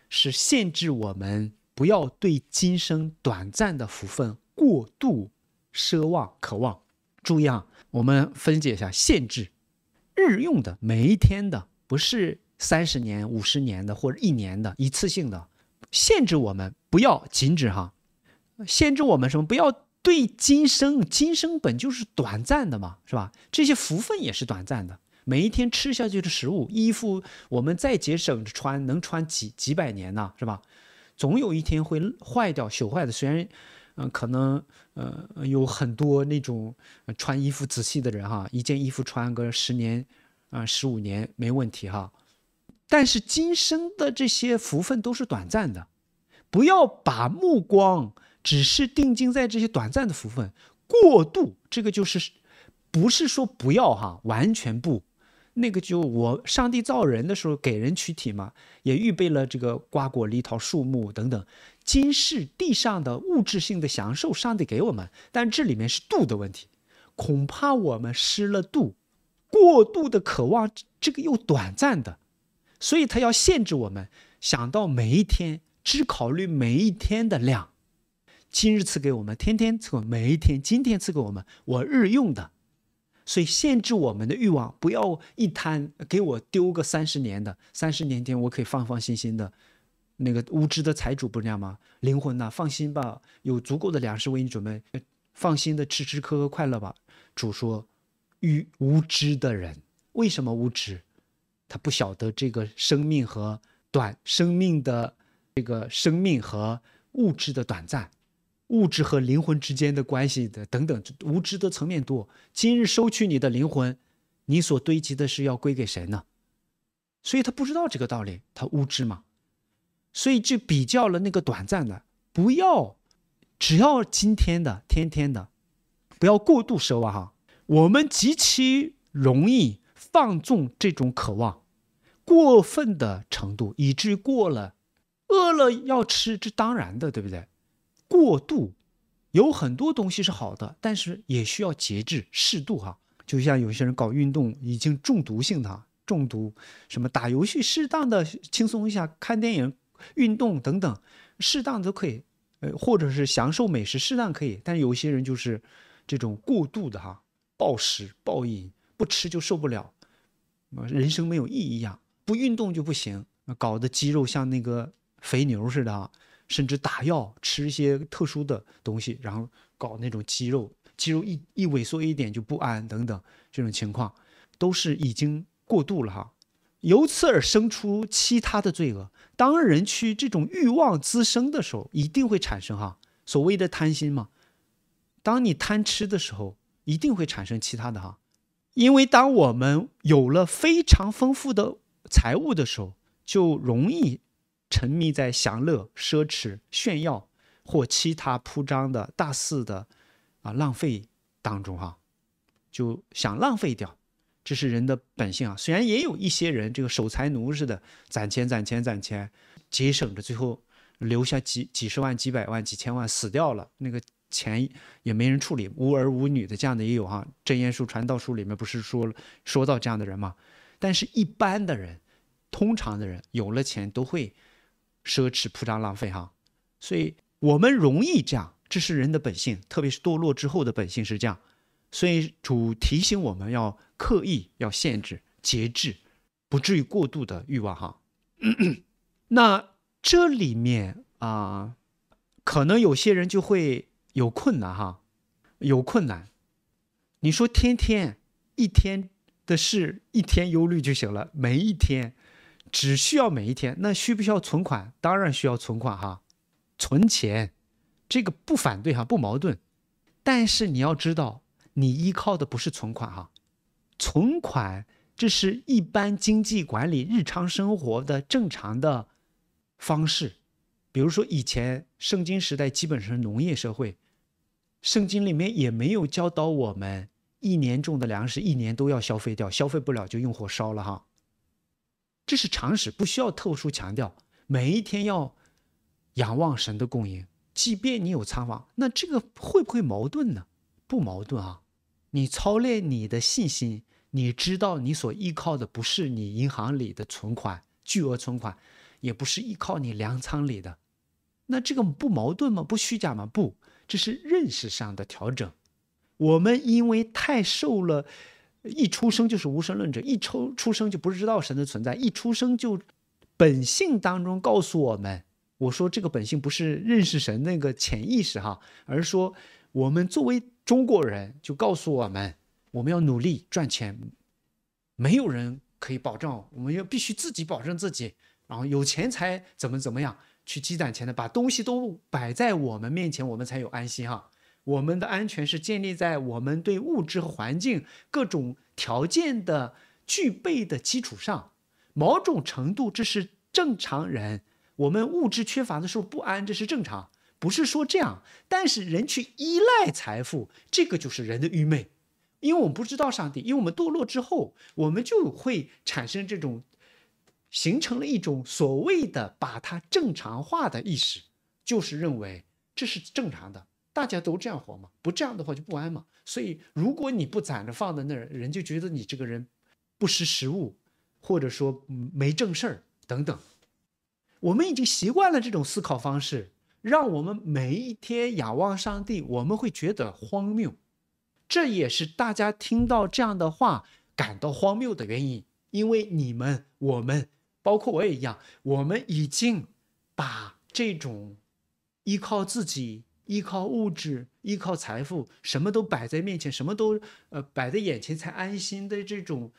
是限制我们不要对今生短暂的福分过度奢望、渴望。注意啊，我们分解一下：限制日用的每一天的。”不是三十年、五十年的，或者一年的一次性的限制我们，不要禁止哈，限制我们什么？不要对今生，今生本就是短暂的嘛，是吧？这些福分也是短暂的，每一天吃下去的食物、衣服，我们再节省着穿，能穿几几百年呢？是吧？总有一天会坏掉、朽坏的。虽然，嗯，可能呃有很多那种穿衣服仔细的人哈，一件衣服穿个十年。啊，十五年没问题哈，但是今生的这些福分都是短暂的，不要把目光只是定睛在这些短暂的福分，过度这个就是不是说不要哈，完全不，那个就我上帝造人的时候给人躯体嘛，也预备了这个瓜果、梨桃、树木等等，今世地上的物质性的享受，上帝给我们，但这里面是度的问题，恐怕我们失了度。过度的渴望，这个又短暂的，所以他要限制我们。想到每一天，只考虑每一天的量。今日赐给我们，天天赐我每一天。今天赐给我们，我日用的。所以限制我们的欲望，不要一贪给我丢个三十年的，三十年间我可以放放心心的。那个无知的财主不是那样吗？灵魂呐，放心吧，有足够的粮食为你准备，放心的吃吃喝喝快乐吧。主说。与无知的人，为什么无知？他不晓得这个生命和短生命的这个生命和物质的短暂，物质和灵魂之间的关系的等等无知的层面多。今日收取你的灵魂，你所堆积的是要归给谁呢？所以他不知道这个道理，他无知嘛。所以就比较了那个短暂的，不要，只要今天的、天天的，不要过度奢望哈。我们极其容易放纵这种渴望，过分的程度，以至于过了。饿了要吃，这当然的，对不对？过度有很多东西是好的，但是也需要节制、适度哈。就像有些人搞运动已经中毒性的中毒，什么打游戏，适当的轻松一下，看电影、运动等等，适当都可以。呃，或者是享受美食，适当可以，但有些人就是这种过度的哈。暴食暴饮，不吃就受不了，人生没有意义啊！不运动就不行，搞得肌肉像那个肥牛似的啊，甚至打药吃一些特殊的东西，然后搞那种肌肉，肌肉一一萎缩一点就不安等等这种情况，都是已经过度了哈。由此而生出其他的罪恶。当人去这种欲望滋生的时候，一定会产生哈所谓的贪心嘛。当你贪吃的时候。一定会产生其他的哈，因为当我们有了非常丰富的财物的时候，就容易沉迷在享乐、奢侈、炫耀或其他铺张的大肆的啊浪费当中哈，就想浪费掉，这是人的本性啊。虽然也有一些人这个守财奴似的攒钱、攒钱、攒钱，节省着，最后留下几几十万、几百万、几千万，死掉了那个。钱也没人处理，无儿无女的这样的也有哈。《真言书》《传道书》里面不是说说到这样的人吗？但是一般的人，通常的人，有了钱都会奢侈铺张浪费哈。所以我们容易这样，这是人的本性，特别是堕落之后的本性是这样。所以主提醒我们要刻意要限制节制，不至于过度的欲望哈。那这里面啊，可能有些人就会。有困难哈，有困难，你说天天一天的事，一天忧虑就行了。每一天，只需要每一天。那需不需要存款？当然需要存款哈，存钱，这个不反对哈，不矛盾。但是你要知道，你依靠的不是存款哈，存款这是一般经济管理、日常生活的正常的方式。比如说，以前圣经时代基本上是农业社会，圣经里面也没有教导我们一年种的粮食一年都要消费掉，消费不了就用火烧了哈。这是常识，不需要特殊强调。每一天要仰望神的供应，即便你有仓房，那这个会不会矛盾呢？不矛盾啊，你操练你的信心，你知道你所依靠的不是你银行里的存款，巨额存款。也不是依靠你粮仓里的，那这个不矛盾吗？不虚假吗？不，这是认识上的调整。我们因为太受了，一出生就是无神论者，一出出生就不知道神的存在，一出生就本性当中告诉我们：我说这个本性不是认识神那个潜意识哈，而是说我们作为中国人就告诉我们，我们要努力赚钱，没有人可以保证，我们要必须自己保证自己。然后有钱才怎么怎么样去积攒钱的，把东西都摆在我们面前，我们才有安心哈。我们的安全是建立在我们对物质和环境各种条件的具备的基础上。某种程度，这是正常人。我们物质缺乏的时候不安，这是正常，不是说这样。但是人去依赖财富，这个就是人的愚昧，因为我们不知道上帝，因为我们堕落之后，我们就会产生这种。形成了一种所谓的把它正常化的意识，就是认为这是正常的，大家都这样活嘛，不这样的话就不安嘛。所以，如果你不攒着放在那儿，人就觉得你这个人不识时务，或者说没正事儿等等。我们已经习惯了这种思考方式，让我们每一天仰望上帝，我们会觉得荒谬。这也是大家听到这样的话感到荒谬的原因，因为你们我们。包括我也一样，我们已经把这种依靠自己、依靠物质、依靠财富，什么都摆在面前，什么都呃摆在眼前才安心的这种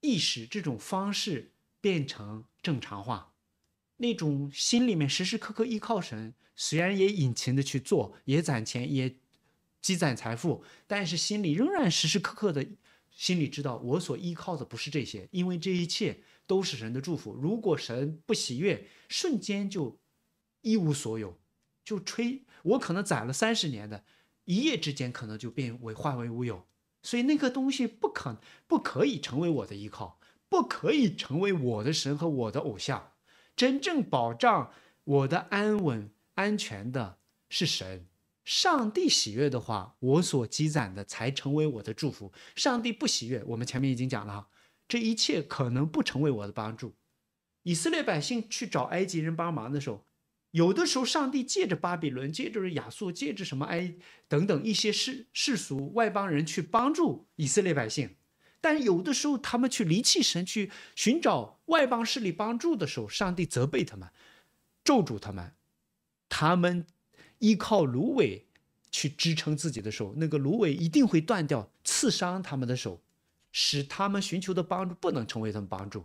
意识、这种方式变成正常化。那种心里面时时刻刻依靠神，虽然也隐情的去做，也攒钱，也积攒财富，但是心里仍然时时刻刻的心里知道，我所依靠的不是这些，因为这一切。都是神的祝福。如果神不喜悦，瞬间就一无所有，就吹我可能攒了三十年的，一夜之间可能就变为化为乌有。所以那个东西不可不可以成为我的依靠，不可以成为我的神和我的偶像。真正保障我的安稳安全的是神。上帝喜悦的话，我所积攒的才成为我的祝福。上帝不喜悦，我们前面已经讲了。这一切可能不成为我的帮助。以色列百姓去找埃及人帮忙的时候，有的时候上帝借着巴比伦、借着亚述、借着什么埃等等一些世世俗外邦人去帮助以色列百姓，但有的时候他们去离弃神，去寻找外邦势力帮助的时候，上帝责备他们，咒诅他们。他们依靠芦苇去支撑自己的时候，那个芦苇一定会断掉，刺伤他们的手。使他们寻求的帮助不能成为他们帮助，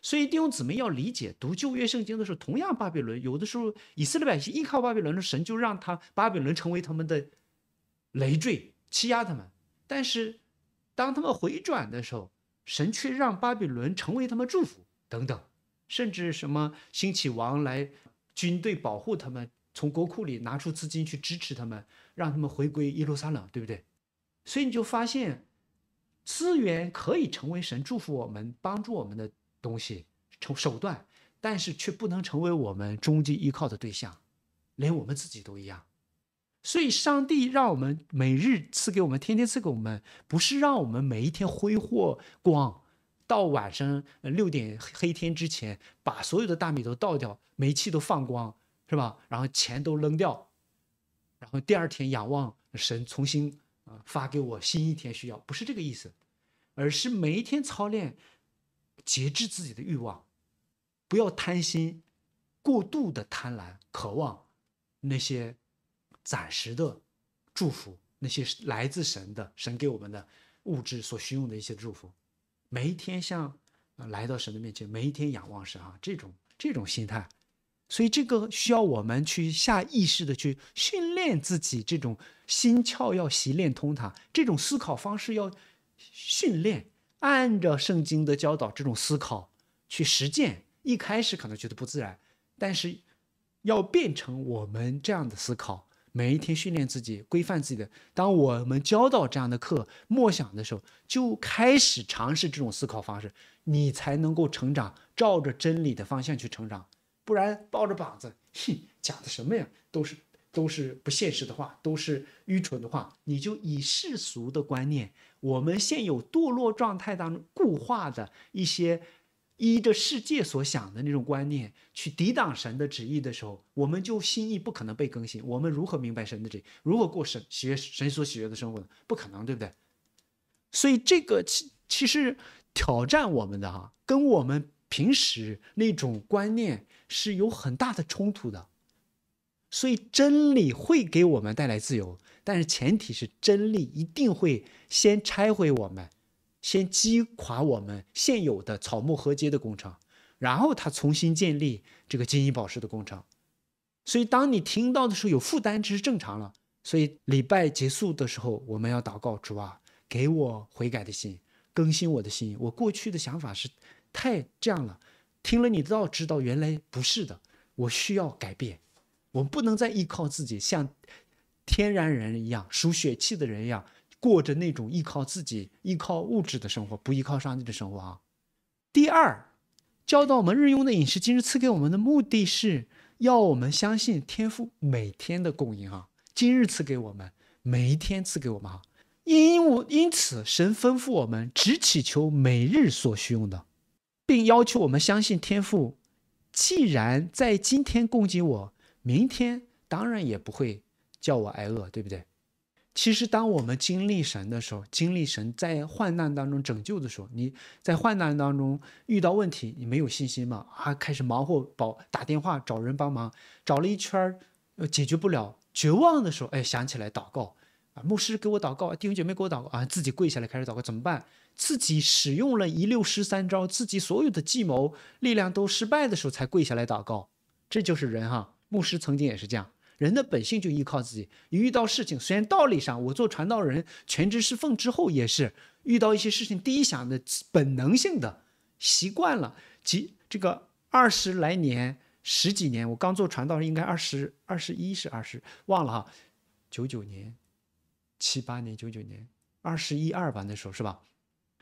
所以弟兄姊妹要理解，读旧约圣经的时候，同样巴比伦有的时候以色列百姓依靠巴比伦的神，就让他巴比伦成为他们的累赘，欺压他们；但是当他们回转的时候，神却让巴比伦成为他们祝福等等，甚至什么兴起王来军队保护他们，从国库里拿出资金去支持他们，让他们回归耶路撒冷，对不对？所以你就发现。资源可以成为神祝福我们、帮助我们的东西、成手段，但是却不能成为我们终极依靠的对象，连我们自己都一样。所以，上帝让我们每日赐给我们，天天赐给我们，不是让我们每一天挥霍光，到晚上六点黑天之前把所有的大米都倒掉，煤气都放光，是吧？然后钱都扔掉，然后第二天仰望神重新。发给我新一天需要不是这个意思，而是每一天操练节制自己的欲望，不要贪心，过度的贪婪、渴望那些暂时的祝福，那些来自神的、神给我们的物质所需用的一些祝福。每一天像来到神的面前，每一天仰望神啊，这种这种心态，所以这个需要我们去下意识的去训练自己这种。心窍要习练通它，这种思考方式要训练，按照圣经的教导，这种思考去实践。一开始可能觉得不自然，但是要变成我们这样的思考，每一天训练自己，规范自己的。当我们教到这样的课默想的时候，就开始尝试这种思考方式，你才能够成长，照着真理的方向去成长。不然抱着膀子，哼，讲的什么呀，都是。都是不现实的话，都是愚蠢的话。你就以世俗的观念，我们现有堕落状态当中固化的一些依着世界所想的那种观念，去抵挡神的旨意的时候，我们就心意不可能被更新。我们如何明白神的旨？意？如何过神喜悦、神所喜悦的生活呢？不可能，对不对？所以这个其其实挑战我们的哈，跟我们平时那种观念是有很大的冲突的。所以真理会给我们带来自由，但是前提是真理一定会先拆毁我们，先击垮我们现有的草木合秸的工程，然后他重新建立这个金银宝石的工程。所以当你听到的时候有负担，这是正常了。所以礼拜结束的时候，我们要祷告：主啊，给我悔改的心，更新我的心。我过去的想法是太这样了，听了你都要知道，原来不是的。我需要改变。我们不能再依靠自己，像天然人一样、属血气的人一样，过着那种依靠自己、依靠物质的生活，不依靠上帝的生活啊。第二，教导我们日用的饮食，今日赐给我们的目的是要我们相信天赋每天的供应啊。今日赐给我们，每一天赐给我们啊。因我因此，神吩咐我们只祈求每日所需用的，并要求我们相信天赋。既然在今天供给我。明天当然也不会叫我挨饿，对不对？其实当我们经历神的时候，经历神在患难当中拯救的时候，你在患难当中遇到问题，你没有信心吗？啊，开始忙活，打打电话找人帮忙，找了一圈儿，解决不了，绝望的时候，哎，想起来祷告啊，牧师给我祷告，弟兄姐妹给我祷告啊，自己跪下来开始祷告，怎么办？自己使用了一六十三招，自己所有的计谋力量都失败的时候，才跪下来祷告，这就是人哈。牧师曾经也是这样，人的本性就依靠自己。一遇到事情，虽然道理上我做传道人全职侍奉之后也是遇到一些事情，第一想的本能性的习惯了。即这个二十来年十几年，我刚做传道时应该二十二十一是二十忘了哈，九九年、七八年、九九年二十一二吧那时候是吧？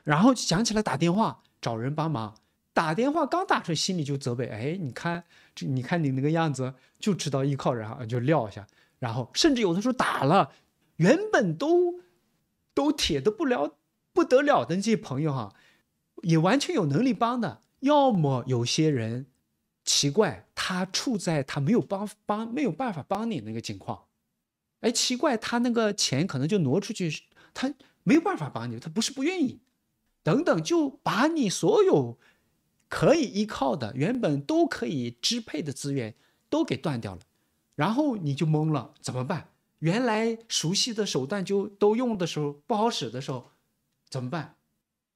然后想起来打电话找人帮忙。打电话刚打出来，心里就责备，哎，你看这，你看你那个样子，就知道依靠人啊，就撂下。然后甚至有的时候打了，原本都都铁的不了不得了的那些朋友哈，也完全有能力帮的。要么有些人奇怪，他处在他没有帮帮没有办法帮你那个情况，哎，奇怪，他那个钱可能就挪出去，他没有办法帮你，他不是不愿意，等等，就把你所有。可以依靠的原本都可以支配的资源都给断掉了，然后你就懵了，怎么办？原来熟悉的手段就都用的时候不好使的时候，怎么办？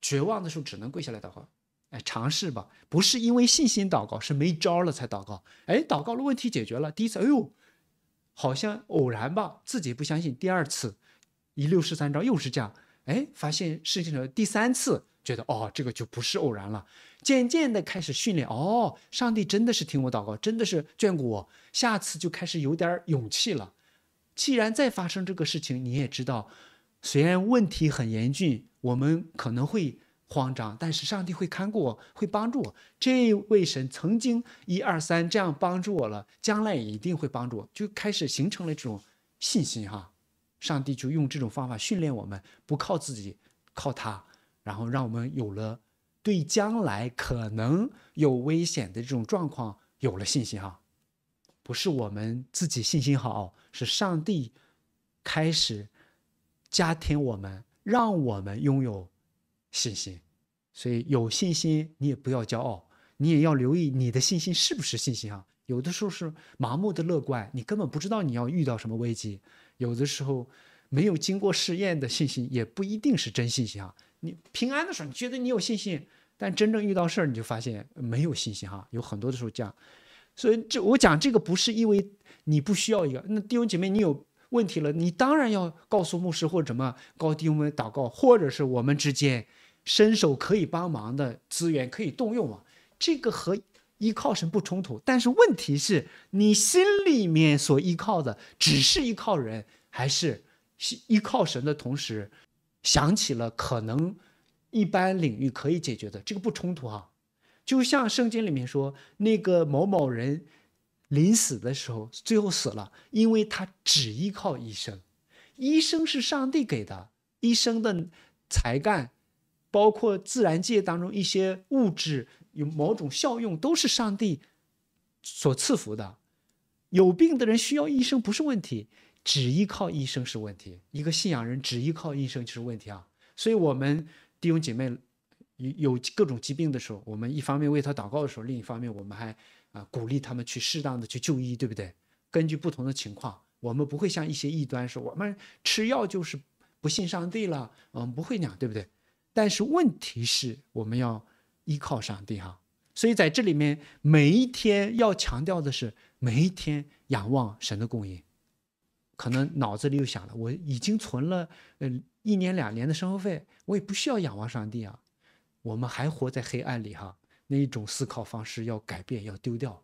绝望的时候只能跪下来祷告，哎，尝试吧，不是因为信心祷告，是没招了才祷告。哎，祷告了问题解决了，第一次，哎呦，好像偶然吧，自己不相信。第二次，一六十三章又是这样，哎，发现事情的第三次，觉得哦，这个就不是偶然了。渐渐地开始训练哦，上帝真的是听我祷告，真的是眷顾我。下次就开始有点勇气了。既然再发生这个事情，你也知道，虽然问题很严峻，我们可能会慌张，但是上帝会看顾我，会帮助我。这位神曾经一二三这样帮助我了，将来也一定会帮助我。就开始形成了这种信心哈。上帝就用这种方法训练我们，不靠自己，靠他，然后让我们有了。对将来可能有危险的这种状况有了信心哈，不是我们自己信心好，是上帝开始加添我们，让我们拥有信心。所以有信心，你也不要骄傲，你也要留意你的信心是不是信心啊？有的时候是盲目的乐观，你根本不知道你要遇到什么危机；有的时候没有经过试验的信心，也不一定是真信心啊。你平安的时候，你觉得你有信心。但真正遇到事儿，你就发现没有信心哈。有很多的时候这样，所以这我讲这个不是因为你不需要一个。那弟兄姐妹，你有问题了，你当然要告诉牧师或者怎么高低温祷告，或者是我们之间伸手可以帮忙的资源可以动用啊。这个和依靠神不冲突，但是问题是，你心里面所依靠的只是依靠人，还是依靠神的同时想起了可能。一般领域可以解决的，这个不冲突哈。就像圣经里面说，那个某某人临死的时候，最后死了，因为他只依靠医生。医生是上帝给的，医生的才干，包括自然界当中一些物质有某种效用，都是上帝所赐福的。有病的人需要医生不是问题，只依靠医生是问题。一个信仰人只依靠医生就是问题啊，所以我们。弟兄姐妹有有各种疾病的时候，我们一方面为他祷告的时候，另一方面我们还啊鼓励他们去适当的去就医，对不对？根据不同的情况，我们不会像一些异端说我们吃药就是不信上帝了，我们不会那样，对不对？但是问题是我们要依靠上帝哈，所以在这里面每一天要强调的是每一天仰望神的供应。可能脑子里又想了，我已经存了嗯一年两年的生活费，我也不需要仰望上帝啊。我们还活在黑暗里哈，那一种思考方式要改变，要丢掉。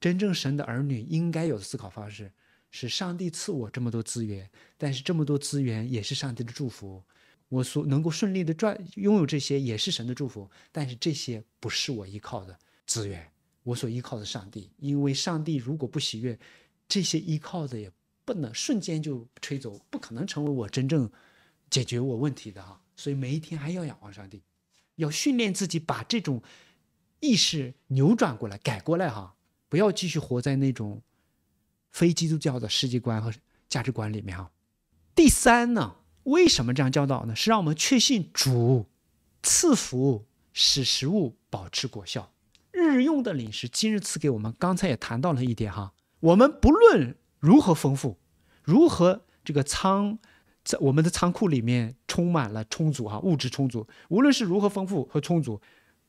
真正神的儿女应该有的思考方式是：上帝赐我这么多资源，但是这么多资源也是上帝的祝福。我所能够顺利的赚拥有这些也是神的祝福，但是这些不是我依靠的资源，我所依靠的上帝。因为上帝如果不喜悦，这些依靠的也。不能瞬间就吹走，不可能成为我真正解决我问题的哈。所以每一天还要仰望上帝，要训练自己把这种意识扭转过来、改过来哈。不要继续活在那种非基督教的世界观和价值观里面哈。第三呢，为什么这样教导呢？是让我们确信主赐福使食物保持果效，日用的饮食今日赐给我们。刚才也谈到了一点哈，我们不论。如何丰富？如何这个仓在我们的仓库里面充满了充足哈物质充足？无论是如何丰富和充足，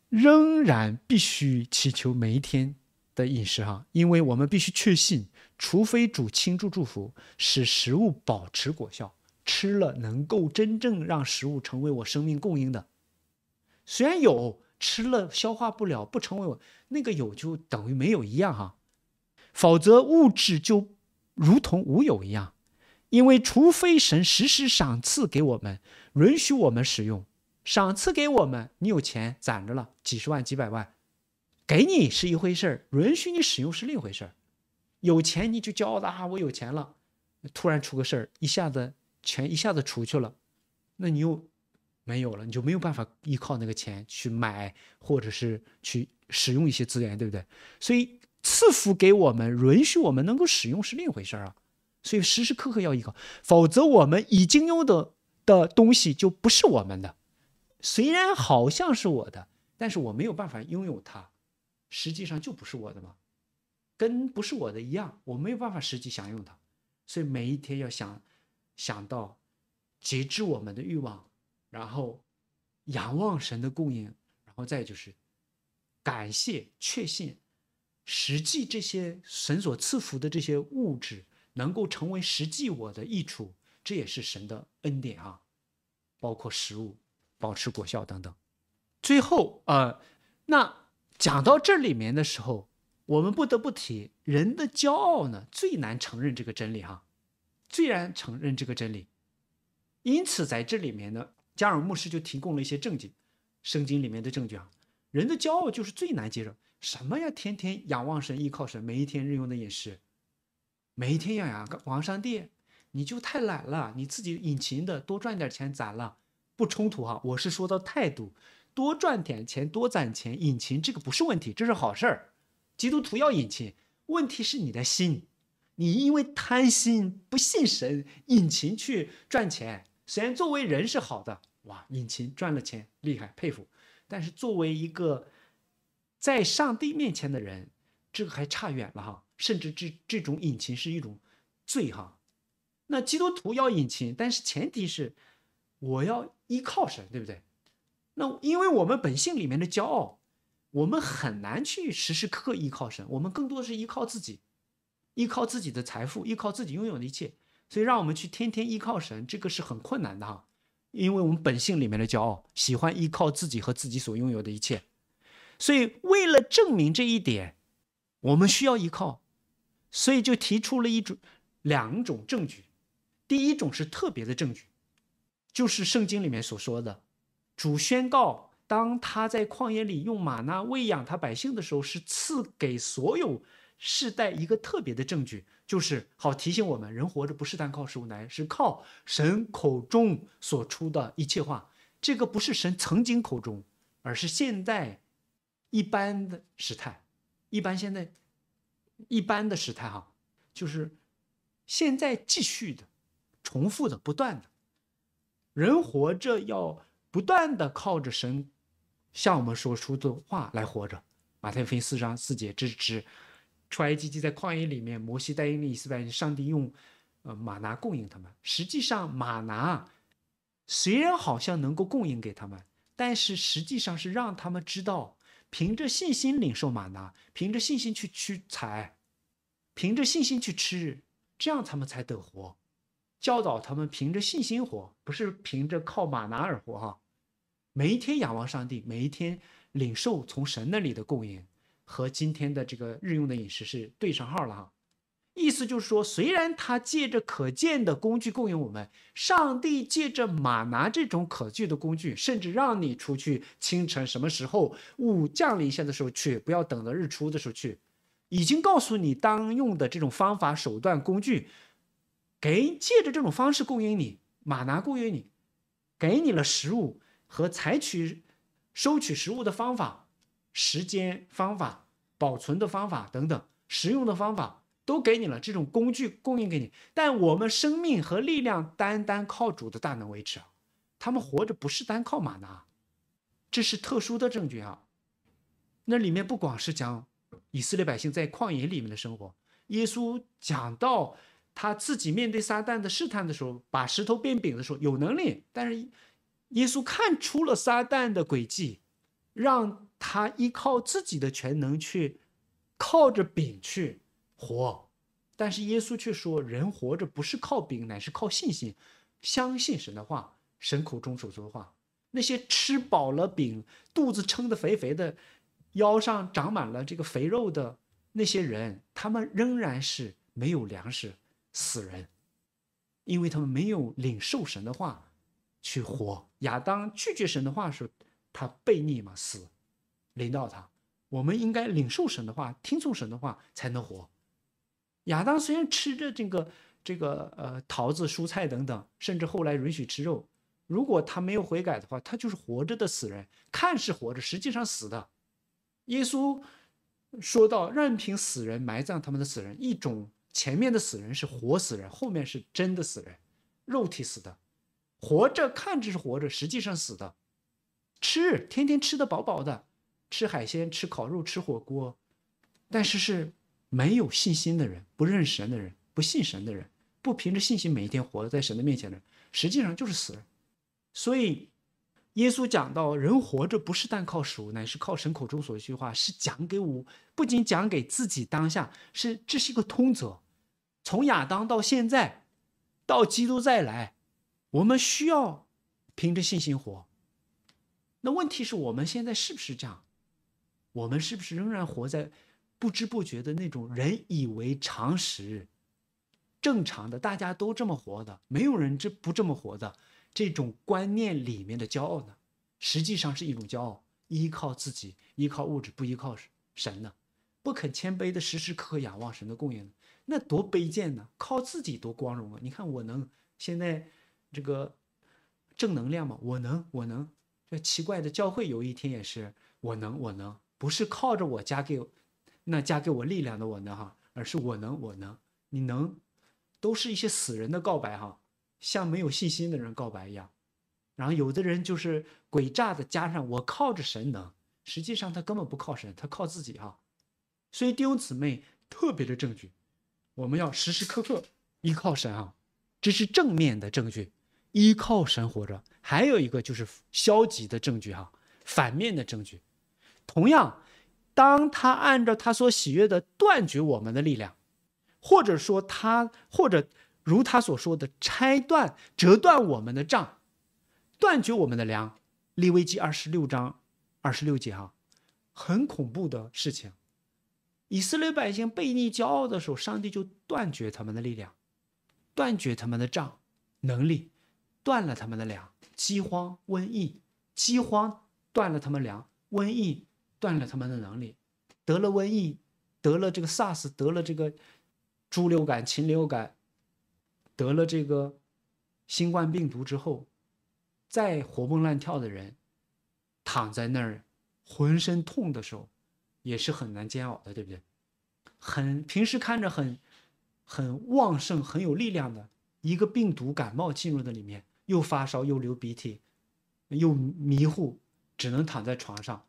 仍然必须祈求每一天的饮食哈，因为我们必须确信，除非主倾注祝福，使食物保持果效，吃了能够真正让食物成为我生命供应的。虽然有吃了消化不了，不成为我那个有就等于没有一样哈，否则物质就。如同无有一样，因为除非神时时赏赐给我们，允许我们使用，赏赐给我们，你有钱攒着了几十万、几百万，给你是一回事儿，允许你使用是另一回事儿。有钱你就骄傲的啊，我有钱了，突然出个事儿，一下子钱一下子出去了，那你又没有了，你就没有办法依靠那个钱去买或者是去使用一些资源，对不对？所以。赐福给我们，允许我们能够使用是另一回事儿啊，所以时时刻刻要依靠，否则我们已经拥的的东西就不是我们的。虽然好像是我的，但是我没有办法拥有它，实际上就不是我的嘛，跟不是我的一样，我没有办法实际享用它。所以每一天要想想到节制我们的欲望，然后仰望神的供应，然后再就是感谢、确信。实际这些神所赐福的这些物质能够成为实际我的益处，这也是神的恩典啊，包括食物、保持果效等等。最后呃，那讲到这里面的时候，我们不得不提人的骄傲呢最难承认这个真理哈，最难承认这个真理。因此在这里面呢，加尔牧师就提供了一些证据，圣经里面的证据啊，人的骄傲就是最难接受。什么呀？天天仰望神，依靠神，每一天日用的饮食，每一天要仰望上帝，你就太懒了。你自己引擎的多赚点钱，攒了？不冲突哈。我是说到态度，多赚点钱，多攒钱，引擎这个不是问题，这是好事儿。基督徒要引擎，问题是你的心，你因为贪心不信神，引擎去赚钱，虽然作为人是好的，哇，引擎赚了钱，厉害，佩服。但是作为一个。在上帝面前的人，这个还差远了哈。甚至这这种隐情是一种罪哈。那基督徒要隐情，但是前提是我要依靠神，对不对？那因为我们本性里面的骄傲，我们很难去时时刻依靠神，我们更多是依靠自己，依靠自己的财富，依靠自己拥有的一切。所以让我们去天天依靠神，这个是很困难的哈。因为我们本性里面的骄傲，喜欢依靠自己和自己所拥有的一切。所以，为了证明这一点，我们需要依靠，所以就提出了一种、两种证据。第一种是特别的证据，就是圣经里面所说的，主宣告，当他在旷野里用马纳喂养他百姓的时候，是赐给所有世代一个特别的证据，就是好提醒我们，人活着不是单靠食物来，是靠神口中所出的一切话。这个不是神曾经口中，而是现在。一般的时态，一般现在，一般的时态哈，就是现在继续的、重复的、不断的。人活着要不断的靠着神向我们说出的话来活着。马太福音四章四节，支持，出埃及记在旷野里面，摩西带领以色列人，上帝用呃马拿供应他们。实际上，马拿啊，虽然好像能够供应给他们，但是实际上是让他们知道。凭着信心领受马拿，凭着信心去取财，凭着信心去吃，这样他们才得活。教导他们凭着信心活，不是凭着靠马拿而活哈。每一天仰望上帝，每一天领受从神那里的供应，和今天的这个日用的饮食是对上号了哈。意思就是说，虽然他借着可见的工具供应我们，上帝借着马拿这种可惧的工具，甚至让你出去清晨什么时候雾降临下的时候去，不要等到日出的时候去，已经告诉你当用的这种方法、手段、工具，给借着这种方式供应你，马拿供应你，给你了食物和采取、收取食物的方法、时间、方法、保存的方法等等实用的方法。都给你了，这种工具供应给你，但我们生命和力量单单靠主的大能维持。他们活着不是单靠马拿，这是特殊的证据啊。那里面不光是讲以色列百姓在旷野里面的生活，耶稣讲到他自己面对撒旦的试探的时候，把石头变饼的时候，有能力，但是耶稣看出了撒旦的诡计，让他依靠自己的全能去靠着饼去。活，但是耶稣却说：“人活着不是靠饼，乃是靠信心，相信神的话，神口中所说的话。那些吃饱了饼，肚子撑得肥肥的，腰上长满了这个肥肉的那些人，他们仍然是没有粮食死人，因为他们没有领受神的话去活。亚当拒绝神的话时，他悖逆嘛死，领到他。我们应该领受神的话，听从神的话才能活。”亚当虽然吃着这个、这个、呃，桃子、蔬菜等等，甚至后来允许吃肉，如果他没有悔改的话，他就是活着的死人，看是活着，实际上死的。耶稣说到：“任凭死人埋葬他们的死人，一种前面的死人是活死人，后面是真的死人，肉体死的，活着看着是活着，实际上死的，吃天天吃得饱饱的，吃海鲜、吃烤肉、吃火锅，但是是。”没有信心的人、不认神的人、不信神的人、不凭着信心每一天活在神的面前的人，实际上就是死人。所以，耶稣讲到人活着不是单靠食物，乃是靠神口中所一句话，是讲给我，不仅讲给自己当下，是这是一个通则。从亚当到现在，到基督再来，我们需要凭着信心活。那问题是我们现在是不是这样？我们是不是仍然活在？不知不觉的那种人以为常识，正常的，大家都这么活的，没有人这不这么活的，这种观念里面的骄傲呢，实际上是一种骄傲，依靠自己，依靠物质，不依靠神呢，不肯谦卑的时时刻刻仰望神的供应呢，那多卑贱呢，靠自己多光荣啊！你看我能现在这个正能量吗？我能，我能，这奇怪的教会有一天也是我能，我能，不是靠着我家给。那加给我力量的我能哈，而是我能我能你能，都是一些死人的告白哈，像没有信心的人告白一样。然后有的人就是诡诈的，加上我靠着神能，实际上他根本不靠神，他靠自己哈。所以弟兄姊妹特别的证据，我们要时时刻刻依靠神啊，这是正面的证据，依靠神活着。还有一个就是消极的证据哈，反面的证据，同样。当他按照他所喜悦的断绝我们的力量，或者说他或者如他所说的拆断折断我们的帐，断绝我们的粮。利未记二十六章二十六节哈，很恐怖的事情。以色列百姓悖逆骄傲的时候，上帝就断绝他们的力量，断绝他们的帐能力，断了他们的粮，饥荒、瘟疫，饥荒断了他们粮，瘟疫。断了他们的能力，得了瘟疫，得了这个 SARS，得了这个猪流感、禽流感，得了这个新冠病毒之后，再活蹦乱跳的人，躺在那儿浑身痛的时候，也是很难煎熬的，对不对？很平时看着很很旺盛、很有力量的一个病毒感冒进入的里面，又发烧又流鼻涕又迷糊，只能躺在床上。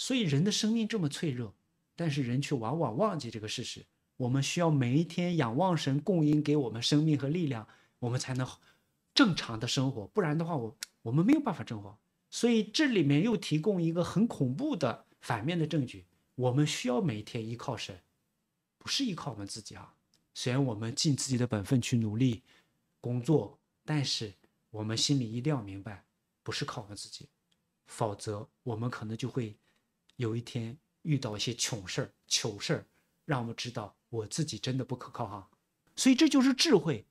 所以人的生命这么脆弱，但是人却往往忘记这个事实。我们需要每一天仰望神供应给我们生命和力量，我们才能正常的生活。不然的话，我我们没有办法生活。所以这里面又提供一个很恐怖的反面的证据：我们需要每天依靠神，不是依靠我们自己啊。虽然我们尽自己的本分去努力工作，但是我们心里一定要明白，不是靠我们自己，否则我们可能就会。有一天遇到一些糗事儿，糗事儿，让我们知道我自己真的不可靠哈，所以这就是智慧。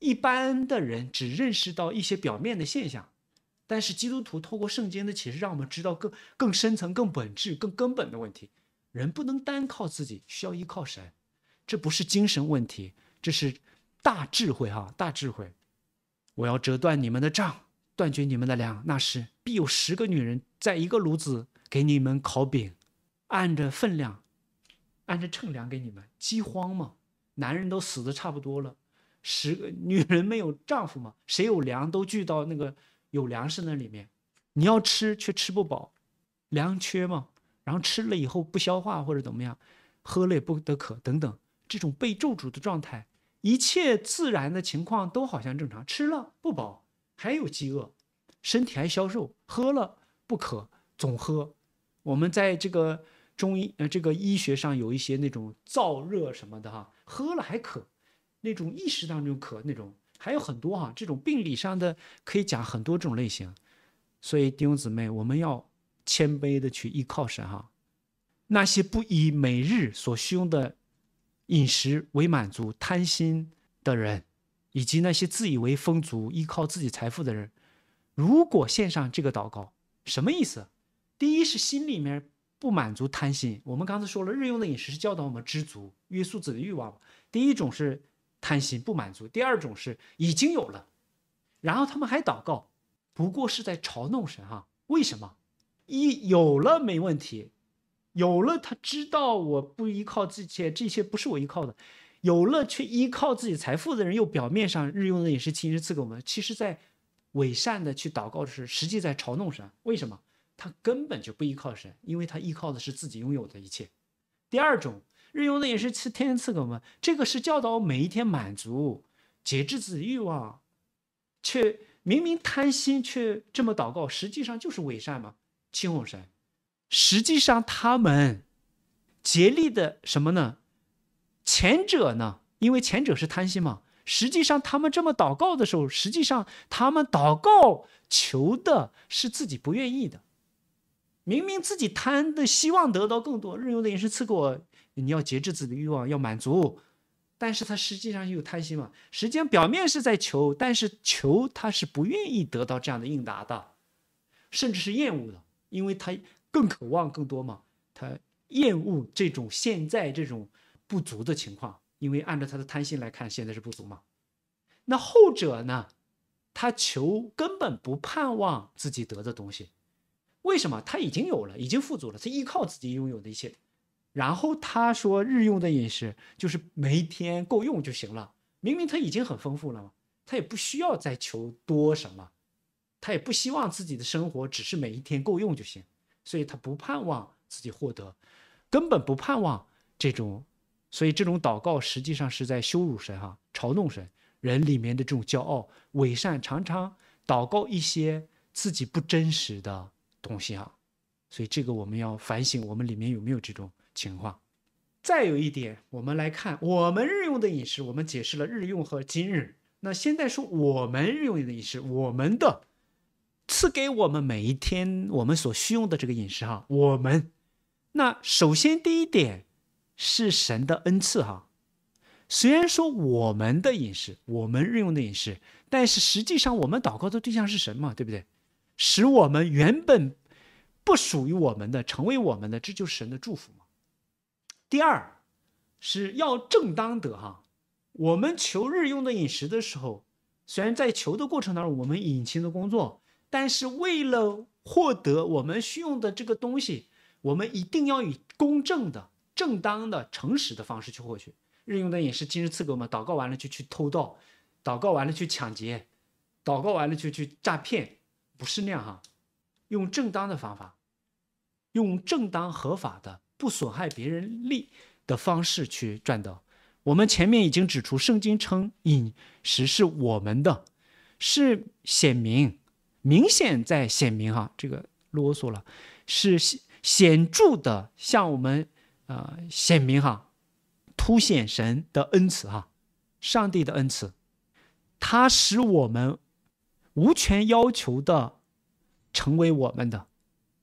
一般的人只认识到一些表面的现象，但是基督徒透过圣经的启示，让我们知道更更深层、更本质、更根本的问题。人不能单靠自己，需要依靠神。这不是精神问题，这是大智慧哈，大智慧。我要折断你们的杖，断绝你们的粮，那时必有十个女人在一个炉子。给你们烤饼，按着分量，按着秤量给你们。饥荒嘛，男人都死的差不多了，十女人没有丈夫嘛，谁有粮都聚到那个有粮食那里面。你要吃却吃不饱，粮缺嘛，然后吃了以后不消化或者怎么样，喝了也不得渴等等，这种被咒诅的状态，一切自然的情况都好像正常，吃了不饱，还有饥饿，身体还消瘦，喝了不渴，总喝。我们在这个中医呃这个医学上有一些那种燥热什么的哈，喝了还渴，那种意识当中渴那种还有很多哈，这种病理上的可以讲很多这种类型。所以弟兄姊妹，我们要谦卑的去依靠神哈。那些不以每日所需用的饮食为满足贪心的人，以及那些自以为丰足依靠自己财富的人，如果献上这个祷告，什么意思？第一是心里面不满足贪心，我们刚才说了，日用的饮食是教导我们知足，约束自己的欲望。第一种是贪心不满足，第二种是已经有了，然后他们还祷告，不过是在嘲弄神啊？为什么？一有了没问题，有了他知道我不依靠这些，这些不是我依靠的，有了却依靠自己财富的人，又表面上日用的饮食其实赐给我们，其实在伪善的去祷告的时，实际在嘲弄神，为什么？他根本就不依靠神，因为他依靠的是自己拥有的一切。第二种日用呢，也是天天赐给我们，这个是教导我每一天满足，节制自己欲望。却明明贪心，却这么祷告，实际上就是伪善嘛，欺哄神。实际上他们竭力的什么呢？前者呢，因为前者是贪心嘛。实际上他们这么祷告的时候，实际上他们祷告求的是自己不愿意的。明明自己贪的希望得到更多，日用的饮食赐给我，你要节制自己的欲望，要满足。但是他实际上有贪心嘛？实际上表面是在求，但是求他是不愿意得到这样的应答的，甚至是厌恶的，因为他更渴望更多嘛。他厌恶这种现在这种不足的情况，因为按照他的贪心来看，现在是不足嘛。那后者呢？他求根本不盼望自己得的东西。为什么他已经有了，已经富足了？他依靠自己拥有的一切。然后他说，日用的饮食就是每一天够用就行了。明明他已经很丰富了嘛，他也不需要再求多什么，他也不希望自己的生活只是每一天够用就行。所以，他不盼望自己获得，根本不盼望这种。所以，这种祷告实际上是在羞辱神哈，嘲弄神人里面的这种骄傲伪善，常常祷告一些自己不真实的。东西啊，所以这个我们要反省，我们里面有没有这种情况。再有一点，我们来看我们日用的饮食，我们解释了日用和今日。那现在说我们日用的饮食，我们的赐给我们每一天我们所需用的这个饮食哈，我们那首先第一点是神的恩赐哈。虽然说我们的饮食，我们日用的饮食，但是实际上我们祷告的对象是神嘛，对不对？使我们原本不属于我们的成为我们的，这就是神的祝福嘛。第二，是要正当得哈。我们求日用的饮食的时候，虽然在求的过程当中我们隐情的工作，但是为了获得我们需用的这个东西，我们一定要以公正的、正当的、诚实的方式去获取日用的饮食。今日赐给我们，祷告完了就去偷盗，祷告完了去抢劫，祷告完了就去诈骗。不是那样哈，用正当的方法，用正当合法的、不损害别人利的方式去赚到。我们前面已经指出，圣经称饮食是我们的，是显明，明显在显明哈，这个啰嗦了，是显著的向我们啊显明哈，凸显神的恩赐哈，上帝的恩赐，它使我们。无权要求的，成为我们的，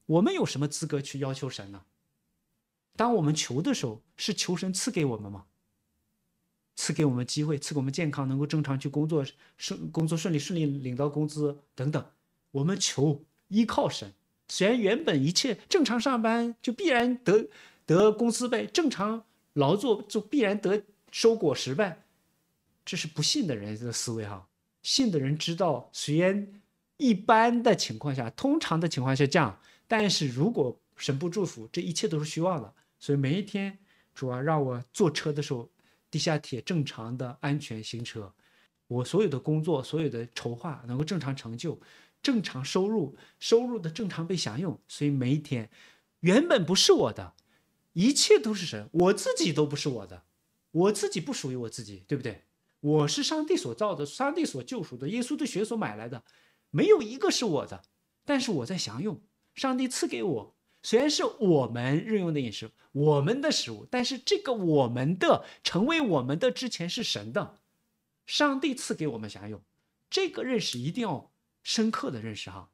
我们有什么资格去要求神呢？当我们求的时候，是求神赐给我们吗？赐给我们机会，赐给我们健康，能够正常去工作，顺工作顺利顺利领到工资等等。我们求依靠神，虽然原本一切正常上班就必然得得工资呗，正常劳作就必然得收果实呗，这是不信的人的思维哈。信的人知道，虽然一般的情况下，通常的情况下降，但是如果神不祝福，这一切都是虚妄的。所以每一天，主啊，让我坐车的时候，地下铁正常的安全行车，我所有的工作，所有的筹划能够正常成就，正常收入，收入的正常被享用。所以每一天，原本不是我的，一切都是神，我自己都不是我的，我自己不属于我自己，对不对？我是上帝所造的，上帝所救赎的，耶稣的血所买来的，没有一个是我的，但是我在享用上帝赐给我。虽然是我们日用的饮食，我们的食物，但是这个我们的成为我们的之前是神的，上帝赐给我们享用。这个认识一定要深刻的认识哈。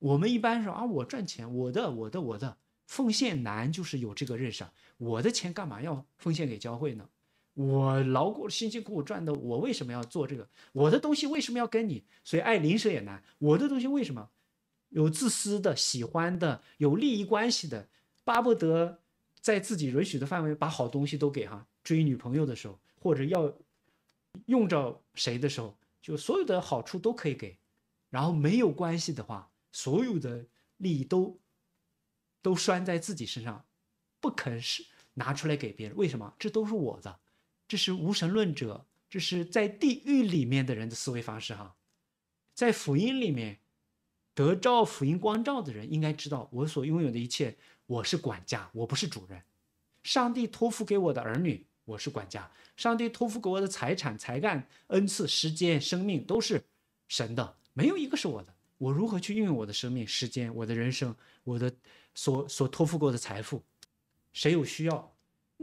我们一般说啊，我赚钱，我的，我的，我的奉献难，就是有这个认识啊，我的钱干嘛要奉献给教会呢？我劳苦辛辛苦苦赚的，我为什么要做这个？我的东西为什么要跟你？所以爱零舍也难。我的东西为什么？有自私的、喜欢的、有利益关系的，巴不得在自己允许的范围把好东西都给哈。追女朋友的时候，或者要用着谁的时候，就所有的好处都可以给。然后没有关系的话，所有的利益都都拴在自己身上，不肯是拿出来给别人。为什么？这都是我的。这是无神论者，这是在地狱里面的人的思维方式哈。在福音里面，得照福音光照的人应该知道，我所拥有的一切，我是管家，我不是主人。上帝托付给我的儿女，我是管家；上帝托付给我的财产、才干、恩赐、时间、生命，都是神的，没有一个是我的。我如何去运用我的生命、时间、我的人生、我的所所托付过的财富？谁有需要？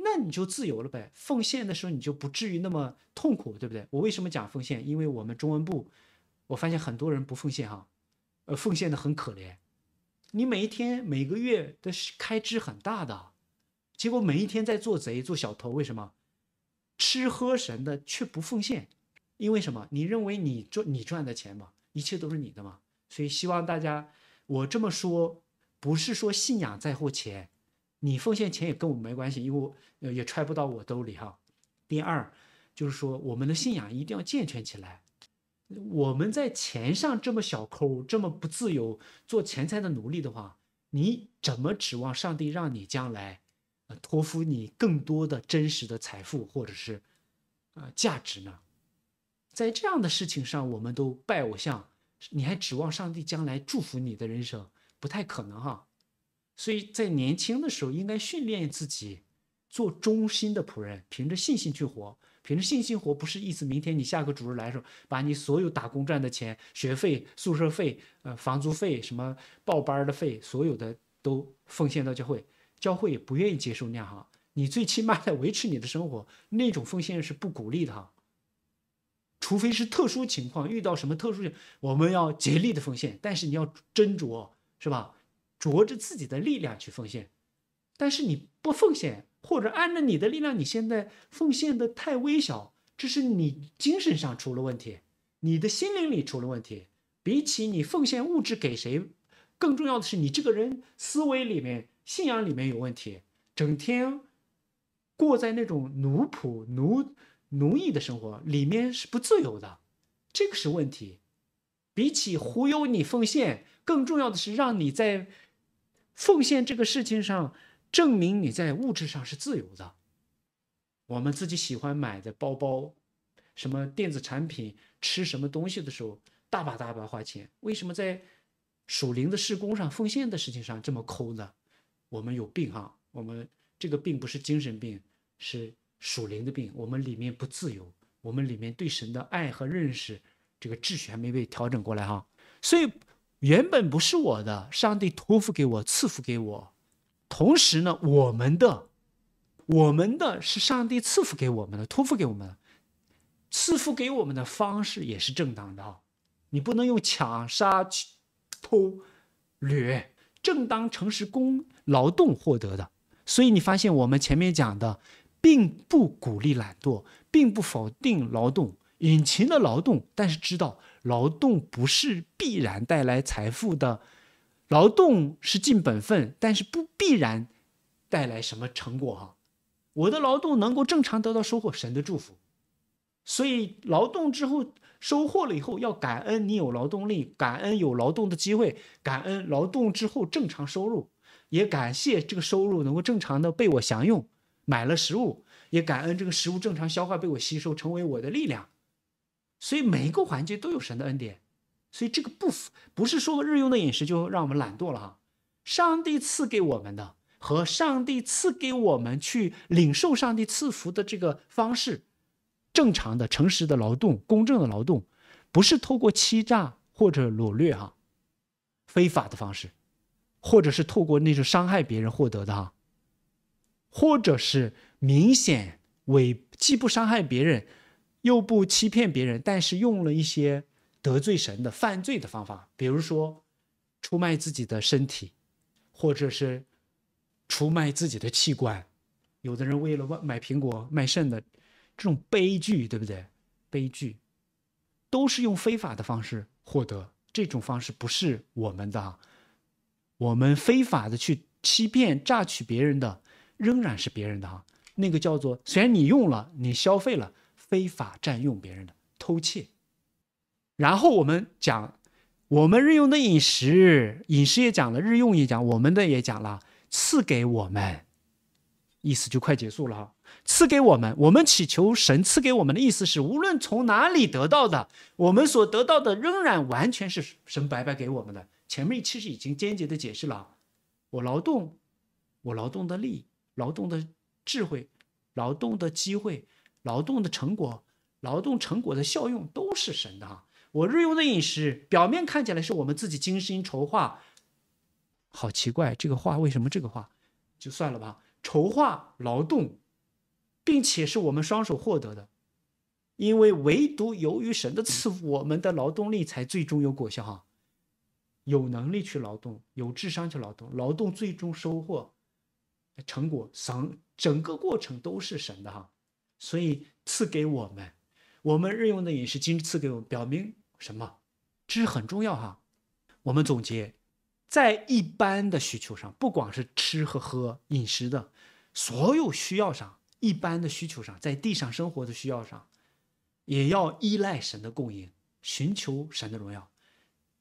那你就自由了呗，奉献的时候你就不至于那么痛苦，对不对？我为什么讲奉献？因为我们中文部，我发现很多人不奉献哈，呃，奉献的很可怜。你每一天、每个月的开支很大的，结果每一天在做贼、做小偷，为什么？吃喝神的却不奉献，因为什么？你认为你赚你赚的钱嘛，一切都是你的嘛，所以希望大家，我这么说不是说信仰在乎钱。你奉献钱也跟我没关系，因为我呃也揣不到我兜里哈。第二，就是说我们的信仰一定要健全起来。我们在钱上这么小抠，这么不自由，做钱财的奴隶的话，你怎么指望上帝让你将来呃，托付你更多的真实的财富或者是呃，价值呢？在这样的事情上，我们都拜偶像，你还指望上帝将来祝福你的人生，不太可能哈。所以在年轻的时候应该训练自己，做忠心的仆人，凭着信心去活，凭着信心活不是意思明天你下个主日来时候把你所有打工赚的钱、学费、宿舍费、呃房租费、什么报班的费，所有的都奉献到教会，教会也不愿意接受那样。哈。你最起码在维持你的生活，那种奉献是不鼓励的哈。除非是特殊情况，遇到什么特殊情况，我们要竭力的奉献，但是你要斟酌，是吧？着着自己的力量去奉献，但是你不奉献，或者按照你的力量，你现在奉献的太微小，这是你精神上出了问题，你的心灵里出了问题。比起你奉献物质给谁，更重要的是你这个人思维里面、信仰里面有问题，整天过在那种奴仆、奴奴役的生活里面是不自由的，这个是问题。比起忽悠你奉献，更重要的是让你在。奉献这个事情上，证明你在物质上是自由的。我们自己喜欢买的包包，什么电子产品，吃什么东西的时候，大把大把花钱。为什么在属灵的事工上、奉献的事情上这么抠呢？我们有病哈！我们这个病不是精神病，是属灵的病。我们里面不自由，我们里面对神的爱和认识，这个秩序还没被调整过来哈。所以。原本不是我的，上帝托付给我，赐福给我。同时呢，我们的，我们的是上帝赐福给我们的，托付给我们，赐福给我们的方式也是正当的。你不能用抢、杀、偷、掠，正当、诚实、工劳动获得的。所以你发现我们前面讲的，并不鼓励懒惰，并不否定劳动，隐擎的劳动，但是知道。劳动不是必然带来财富的，劳动是尽本分，但是不必然带来什么成果哈。我的劳动能够正常得到收获，神的祝福。所以劳动之后收获了以后，要感恩你有劳动力，感恩有劳动的机会，感恩劳动之后正常收入，也感谢这个收入能够正常的被我享用，买了食物，也感恩这个食物正常消化被我吸收成为我的力量。所以每一个环节都有神的恩典，所以这个不不是说日用的饮食就让我们懒惰了哈。上帝赐给我们的和上帝赐给我们去领受上帝赐福的这个方式，正常的、诚实的劳动、公正的劳动，不是透过欺诈或者掳掠哈，非法的方式，或者是透过那种伤害别人获得的哈，或者是明显违既不伤害别人。又不欺骗别人，但是用了一些得罪神的犯罪的方法，比如说出卖自己的身体，或者是出卖自己的器官。有的人为了卖买苹果卖肾的，这种悲剧，对不对？悲剧都是用非法的方式获得。这种方式不是我们的，我们非法的去欺骗、榨取别人的，仍然是别人的哈。那个叫做虽然你用了，你消费了。非法占用别人的偷窃，然后我们讲我们日用的饮食，饮食也讲了，日用也讲，我们的也讲了，赐给我们，意思就快结束了。赐给我们，我们祈求神赐给我们的意思是，无论从哪里得到的，我们所得到的仍然完全是神白白给我们的。前面其实已经间接的解释了，我劳动，我劳动的力，劳动的智慧，劳动的机会。劳动的成果，劳动成果的效用都是神的哈。我日用的饮食，表面看起来是我们自己精心筹划，好奇怪，这个话为什么这个话，就算了吧。筹划劳动，并且是我们双手获得的，因为唯独由于神的赐福，我们的劳动力才最终有果效哈。有能力去劳动，有智商去劳动，劳动最终收获成果，神整个过程都是神的哈。所以赐给我们，我们日用的饮食，今赐给我们，表明什么？这是很重要哈。我们总结，在一般的需求上，不光是吃和喝饮食的所有需要上，一般的需求上，在地上生活的需要上，也要依赖神的供应，寻求神的荣耀，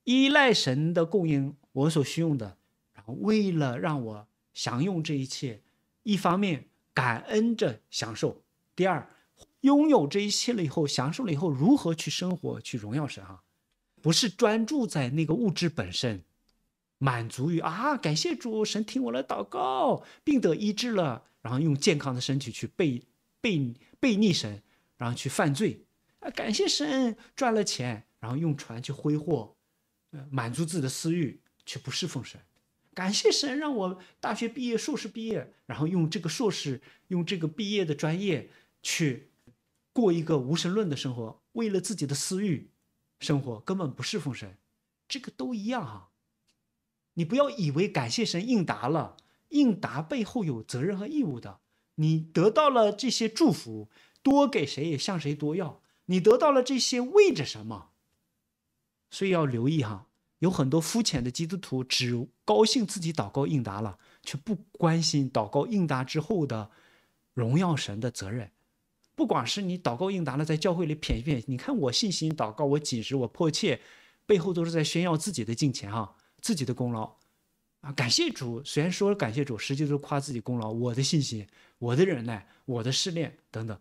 依赖神的供应我所需用的。然后为了让我享用这一切，一方面感恩着享受。第二，拥有这一切了以后，享受了以后，如何去生活去荣耀神？啊？不是专注在那个物质本身，满足于啊，感谢主神听我的祷告，病得医治了，然后用健康的身体去背背背逆神，然后去犯罪啊，感谢神赚了钱，然后用船去挥霍，呃，满足自己的私欲，却不是奉神。感谢神让我大学毕业，硕士毕业，然后用这个硕士，用这个毕业的专业。去过一个无神论的生活，为了自己的私欲生活，根本不是奉神，这个都一样哈。你不要以为感谢神应答了，应答背后有责任和义务的。你得到了这些祝福，多给谁也向谁多要。你得到了这些为着什么？所以要留意哈，有很多肤浅的基督徒只高兴自己祷告应答了，却不关心祷告应答之后的荣耀神的责任。不管是你祷告应答了，在教会里谝一谝，你看我信心祷告，我几时我迫切，背后都是在炫耀自己的敬虔哈，自己的功劳，啊，感谢主，虽然说感谢主，实际都是夸自己功劳，我的信心，我的忍耐，我的试炼等等，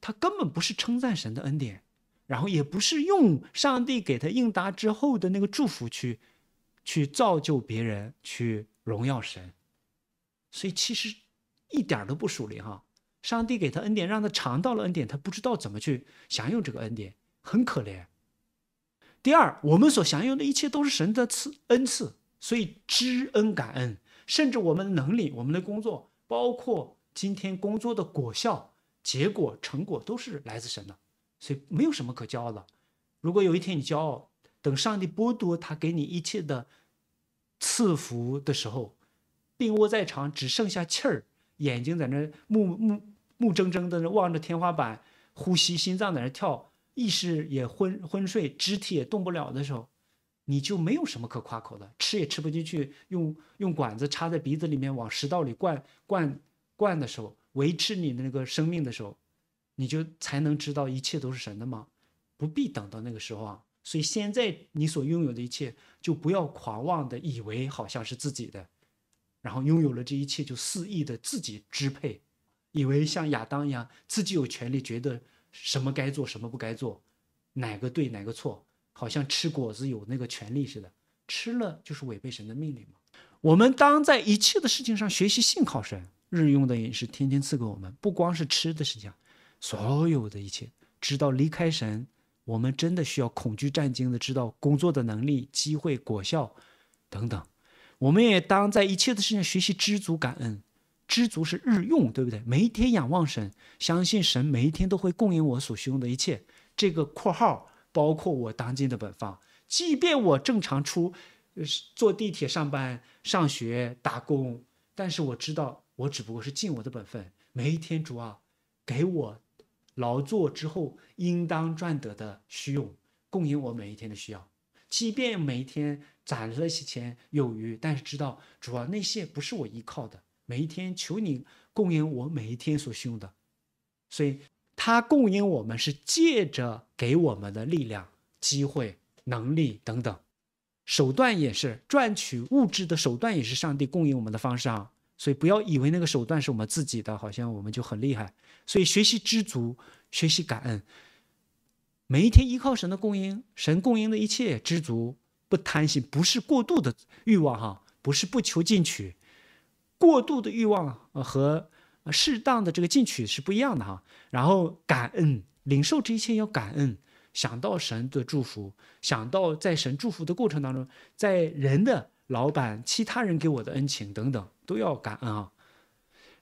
他根本不是称赞神的恩典，然后也不是用上帝给他应答之后的那个祝福去，去造就别人，去荣耀神，所以其实一点都不属灵哈。上帝给他恩典，让他尝到了恩典，他不知道怎么去享用这个恩典，很可怜。第二，我们所享用的一切都是神的赐恩赐，所以知恩感恩，甚至我们的能力、我们的工作，包括今天工作的果效、结果、成果，都是来自神的，所以没有什么可骄傲的。如果有一天你骄傲，等上帝剥夺他给你一切的赐福的时候，病卧在床，只剩下气儿，眼睛在那目目目睁睁的望着天花板，呼吸，心脏在那跳，意识也昏昏睡，肢体也动不了的时候，你就没有什么可夸口的。吃也吃不进去，用用管子插在鼻子里面往食道里灌灌灌的时候，维持你的那个生命的时候，你就才能知道一切都是神的吗？不必等到那个时候啊！所以现在你所拥有的一切，就不要狂妄的以为好像是自己的，然后拥有了这一切就肆意的自己支配。以为像亚当一样，自己有权利，觉得什么该做，什么不该做，哪个对，哪个错，好像吃果子有那个权利似的，吃了就是违背神的命令嘛。我们当在一切的事情上学习信靠神，日用的饮食天天赐给我们，不光是吃的事情，所有的一切，知道离开神，我们真的需要恐惧战惊的知道工作的能力、机会、果效等等。我们也当在一切的事情上学习知足感恩。知足是日用，对不对？每一天仰望神，相信神，每一天都会供应我所需用的一切。这个括号包括我当今的本方，即便我正常出，坐地铁上班、上学、打工，但是我知道，我只不过是尽我的本分。每一天主啊，给我劳作之后应当赚得的需用，供应我每一天的需要。即便每一天攒了些钱有余，但是知道主啊，那些不是我依靠的。每一天求你供应我每一天所需要的，所以他供应我们是借着给我们的力量、机会、能力等等手段也是赚取物质的手段也是上帝供应我们的方式啊！所以不要以为那个手段是我们自己的，好像我们就很厉害。所以学习知足，学习感恩。每一天依靠神的供应，神供应的一切，知足不贪心，不是过度的欲望哈，不是不求进取。过度的欲望和适当的这个进取是不一样的哈。然后感恩，领受这一切要感恩，想到神的祝福，想到在神祝福的过程当中，在人的老板、其他人给我的恩情等等，都要感恩啊。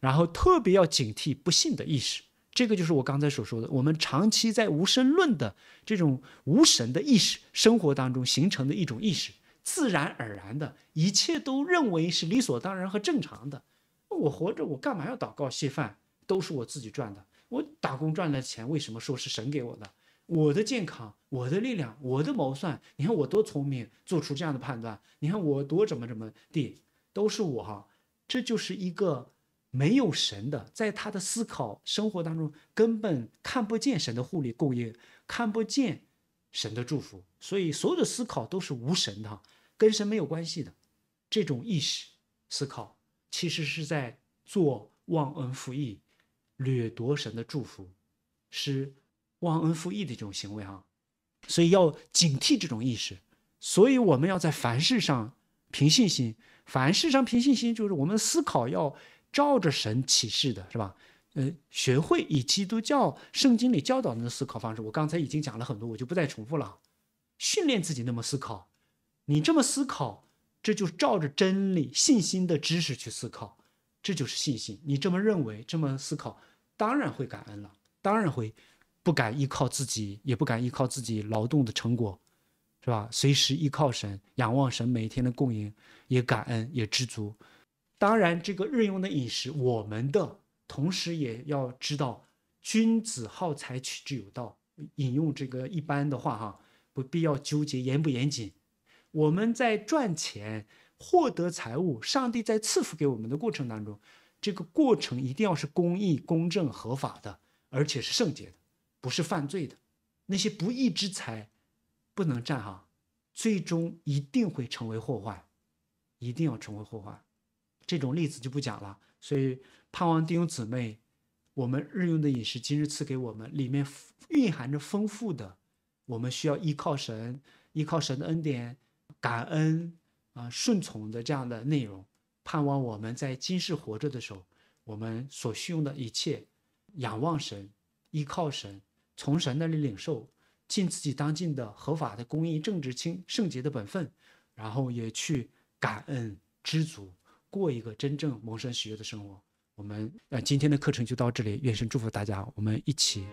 然后特别要警惕不幸的意识，这个就是我刚才所说的，我们长期在无神论的这种无神的意识生活当中形成的一种意识。自然而然的一切都认为是理所当然和正常的。我活着，我干嘛要祷告谢饭？都是我自己赚的。我打工赚的钱，为什么说是神给我的？我的健康，我的力量，我的谋算，你看我多聪明，做出这样的判断。你看我多怎么怎么地，都是我哈。这就是一个没有神的，在他的思考生活当中，根本看不见神的护理供应，看不见。神的祝福，所以所有的思考都是无神的，跟神没有关系的。这种意识思考，其实是在做忘恩负义、掠夺神的祝福，是忘恩负义的一种行为啊。所以要警惕这种意识。所以我们要在凡事上凭信心，凡事上凭信心，就是我们思考要照着神启示的，是吧？呃，学会以基督教圣经里教导的思考方式，我刚才已经讲了很多，我就不再重复了。训练自己那么思考，你这么思考，这就照着真理、信心的知识去思考，这就是信心。你这么认为，这么思考，当然会感恩了，当然会不敢依靠自己，也不敢依靠自己劳动的成果，是吧？随时依靠神，仰望神每天的供应，也感恩，也知足。当然，这个日用的饮食，我们的。同时也要知道，君子好财，取之有道。引用这个一般的话哈，不必要纠结严不严谨。我们在赚钱、获得财物，上帝在赐福给我们的过程当中，这个过程一定要是公义、公正、合法的，而且是圣洁的，不是犯罪的。那些不义之财不能占哈，最终一定会成为祸患，一定要成为祸患。这种例子就不讲了，所以。盼望弟兄姊妹，我们日用的饮食，今日赐给我们，里面蕴含着丰富的，我们需要依靠神，依靠神的恩典，感恩啊，顺从的这样的内容。盼望我们在今世活着的时候，我们所需用的一切，仰望神，依靠神，从神那里领受，尽自己当尽的合法的公义、正直、清圣洁的本分，然后也去感恩、知足，过一个真正蒙神喜悦的生活。我们呃今天的课程就到这里，愿神祝福大家，我们一起。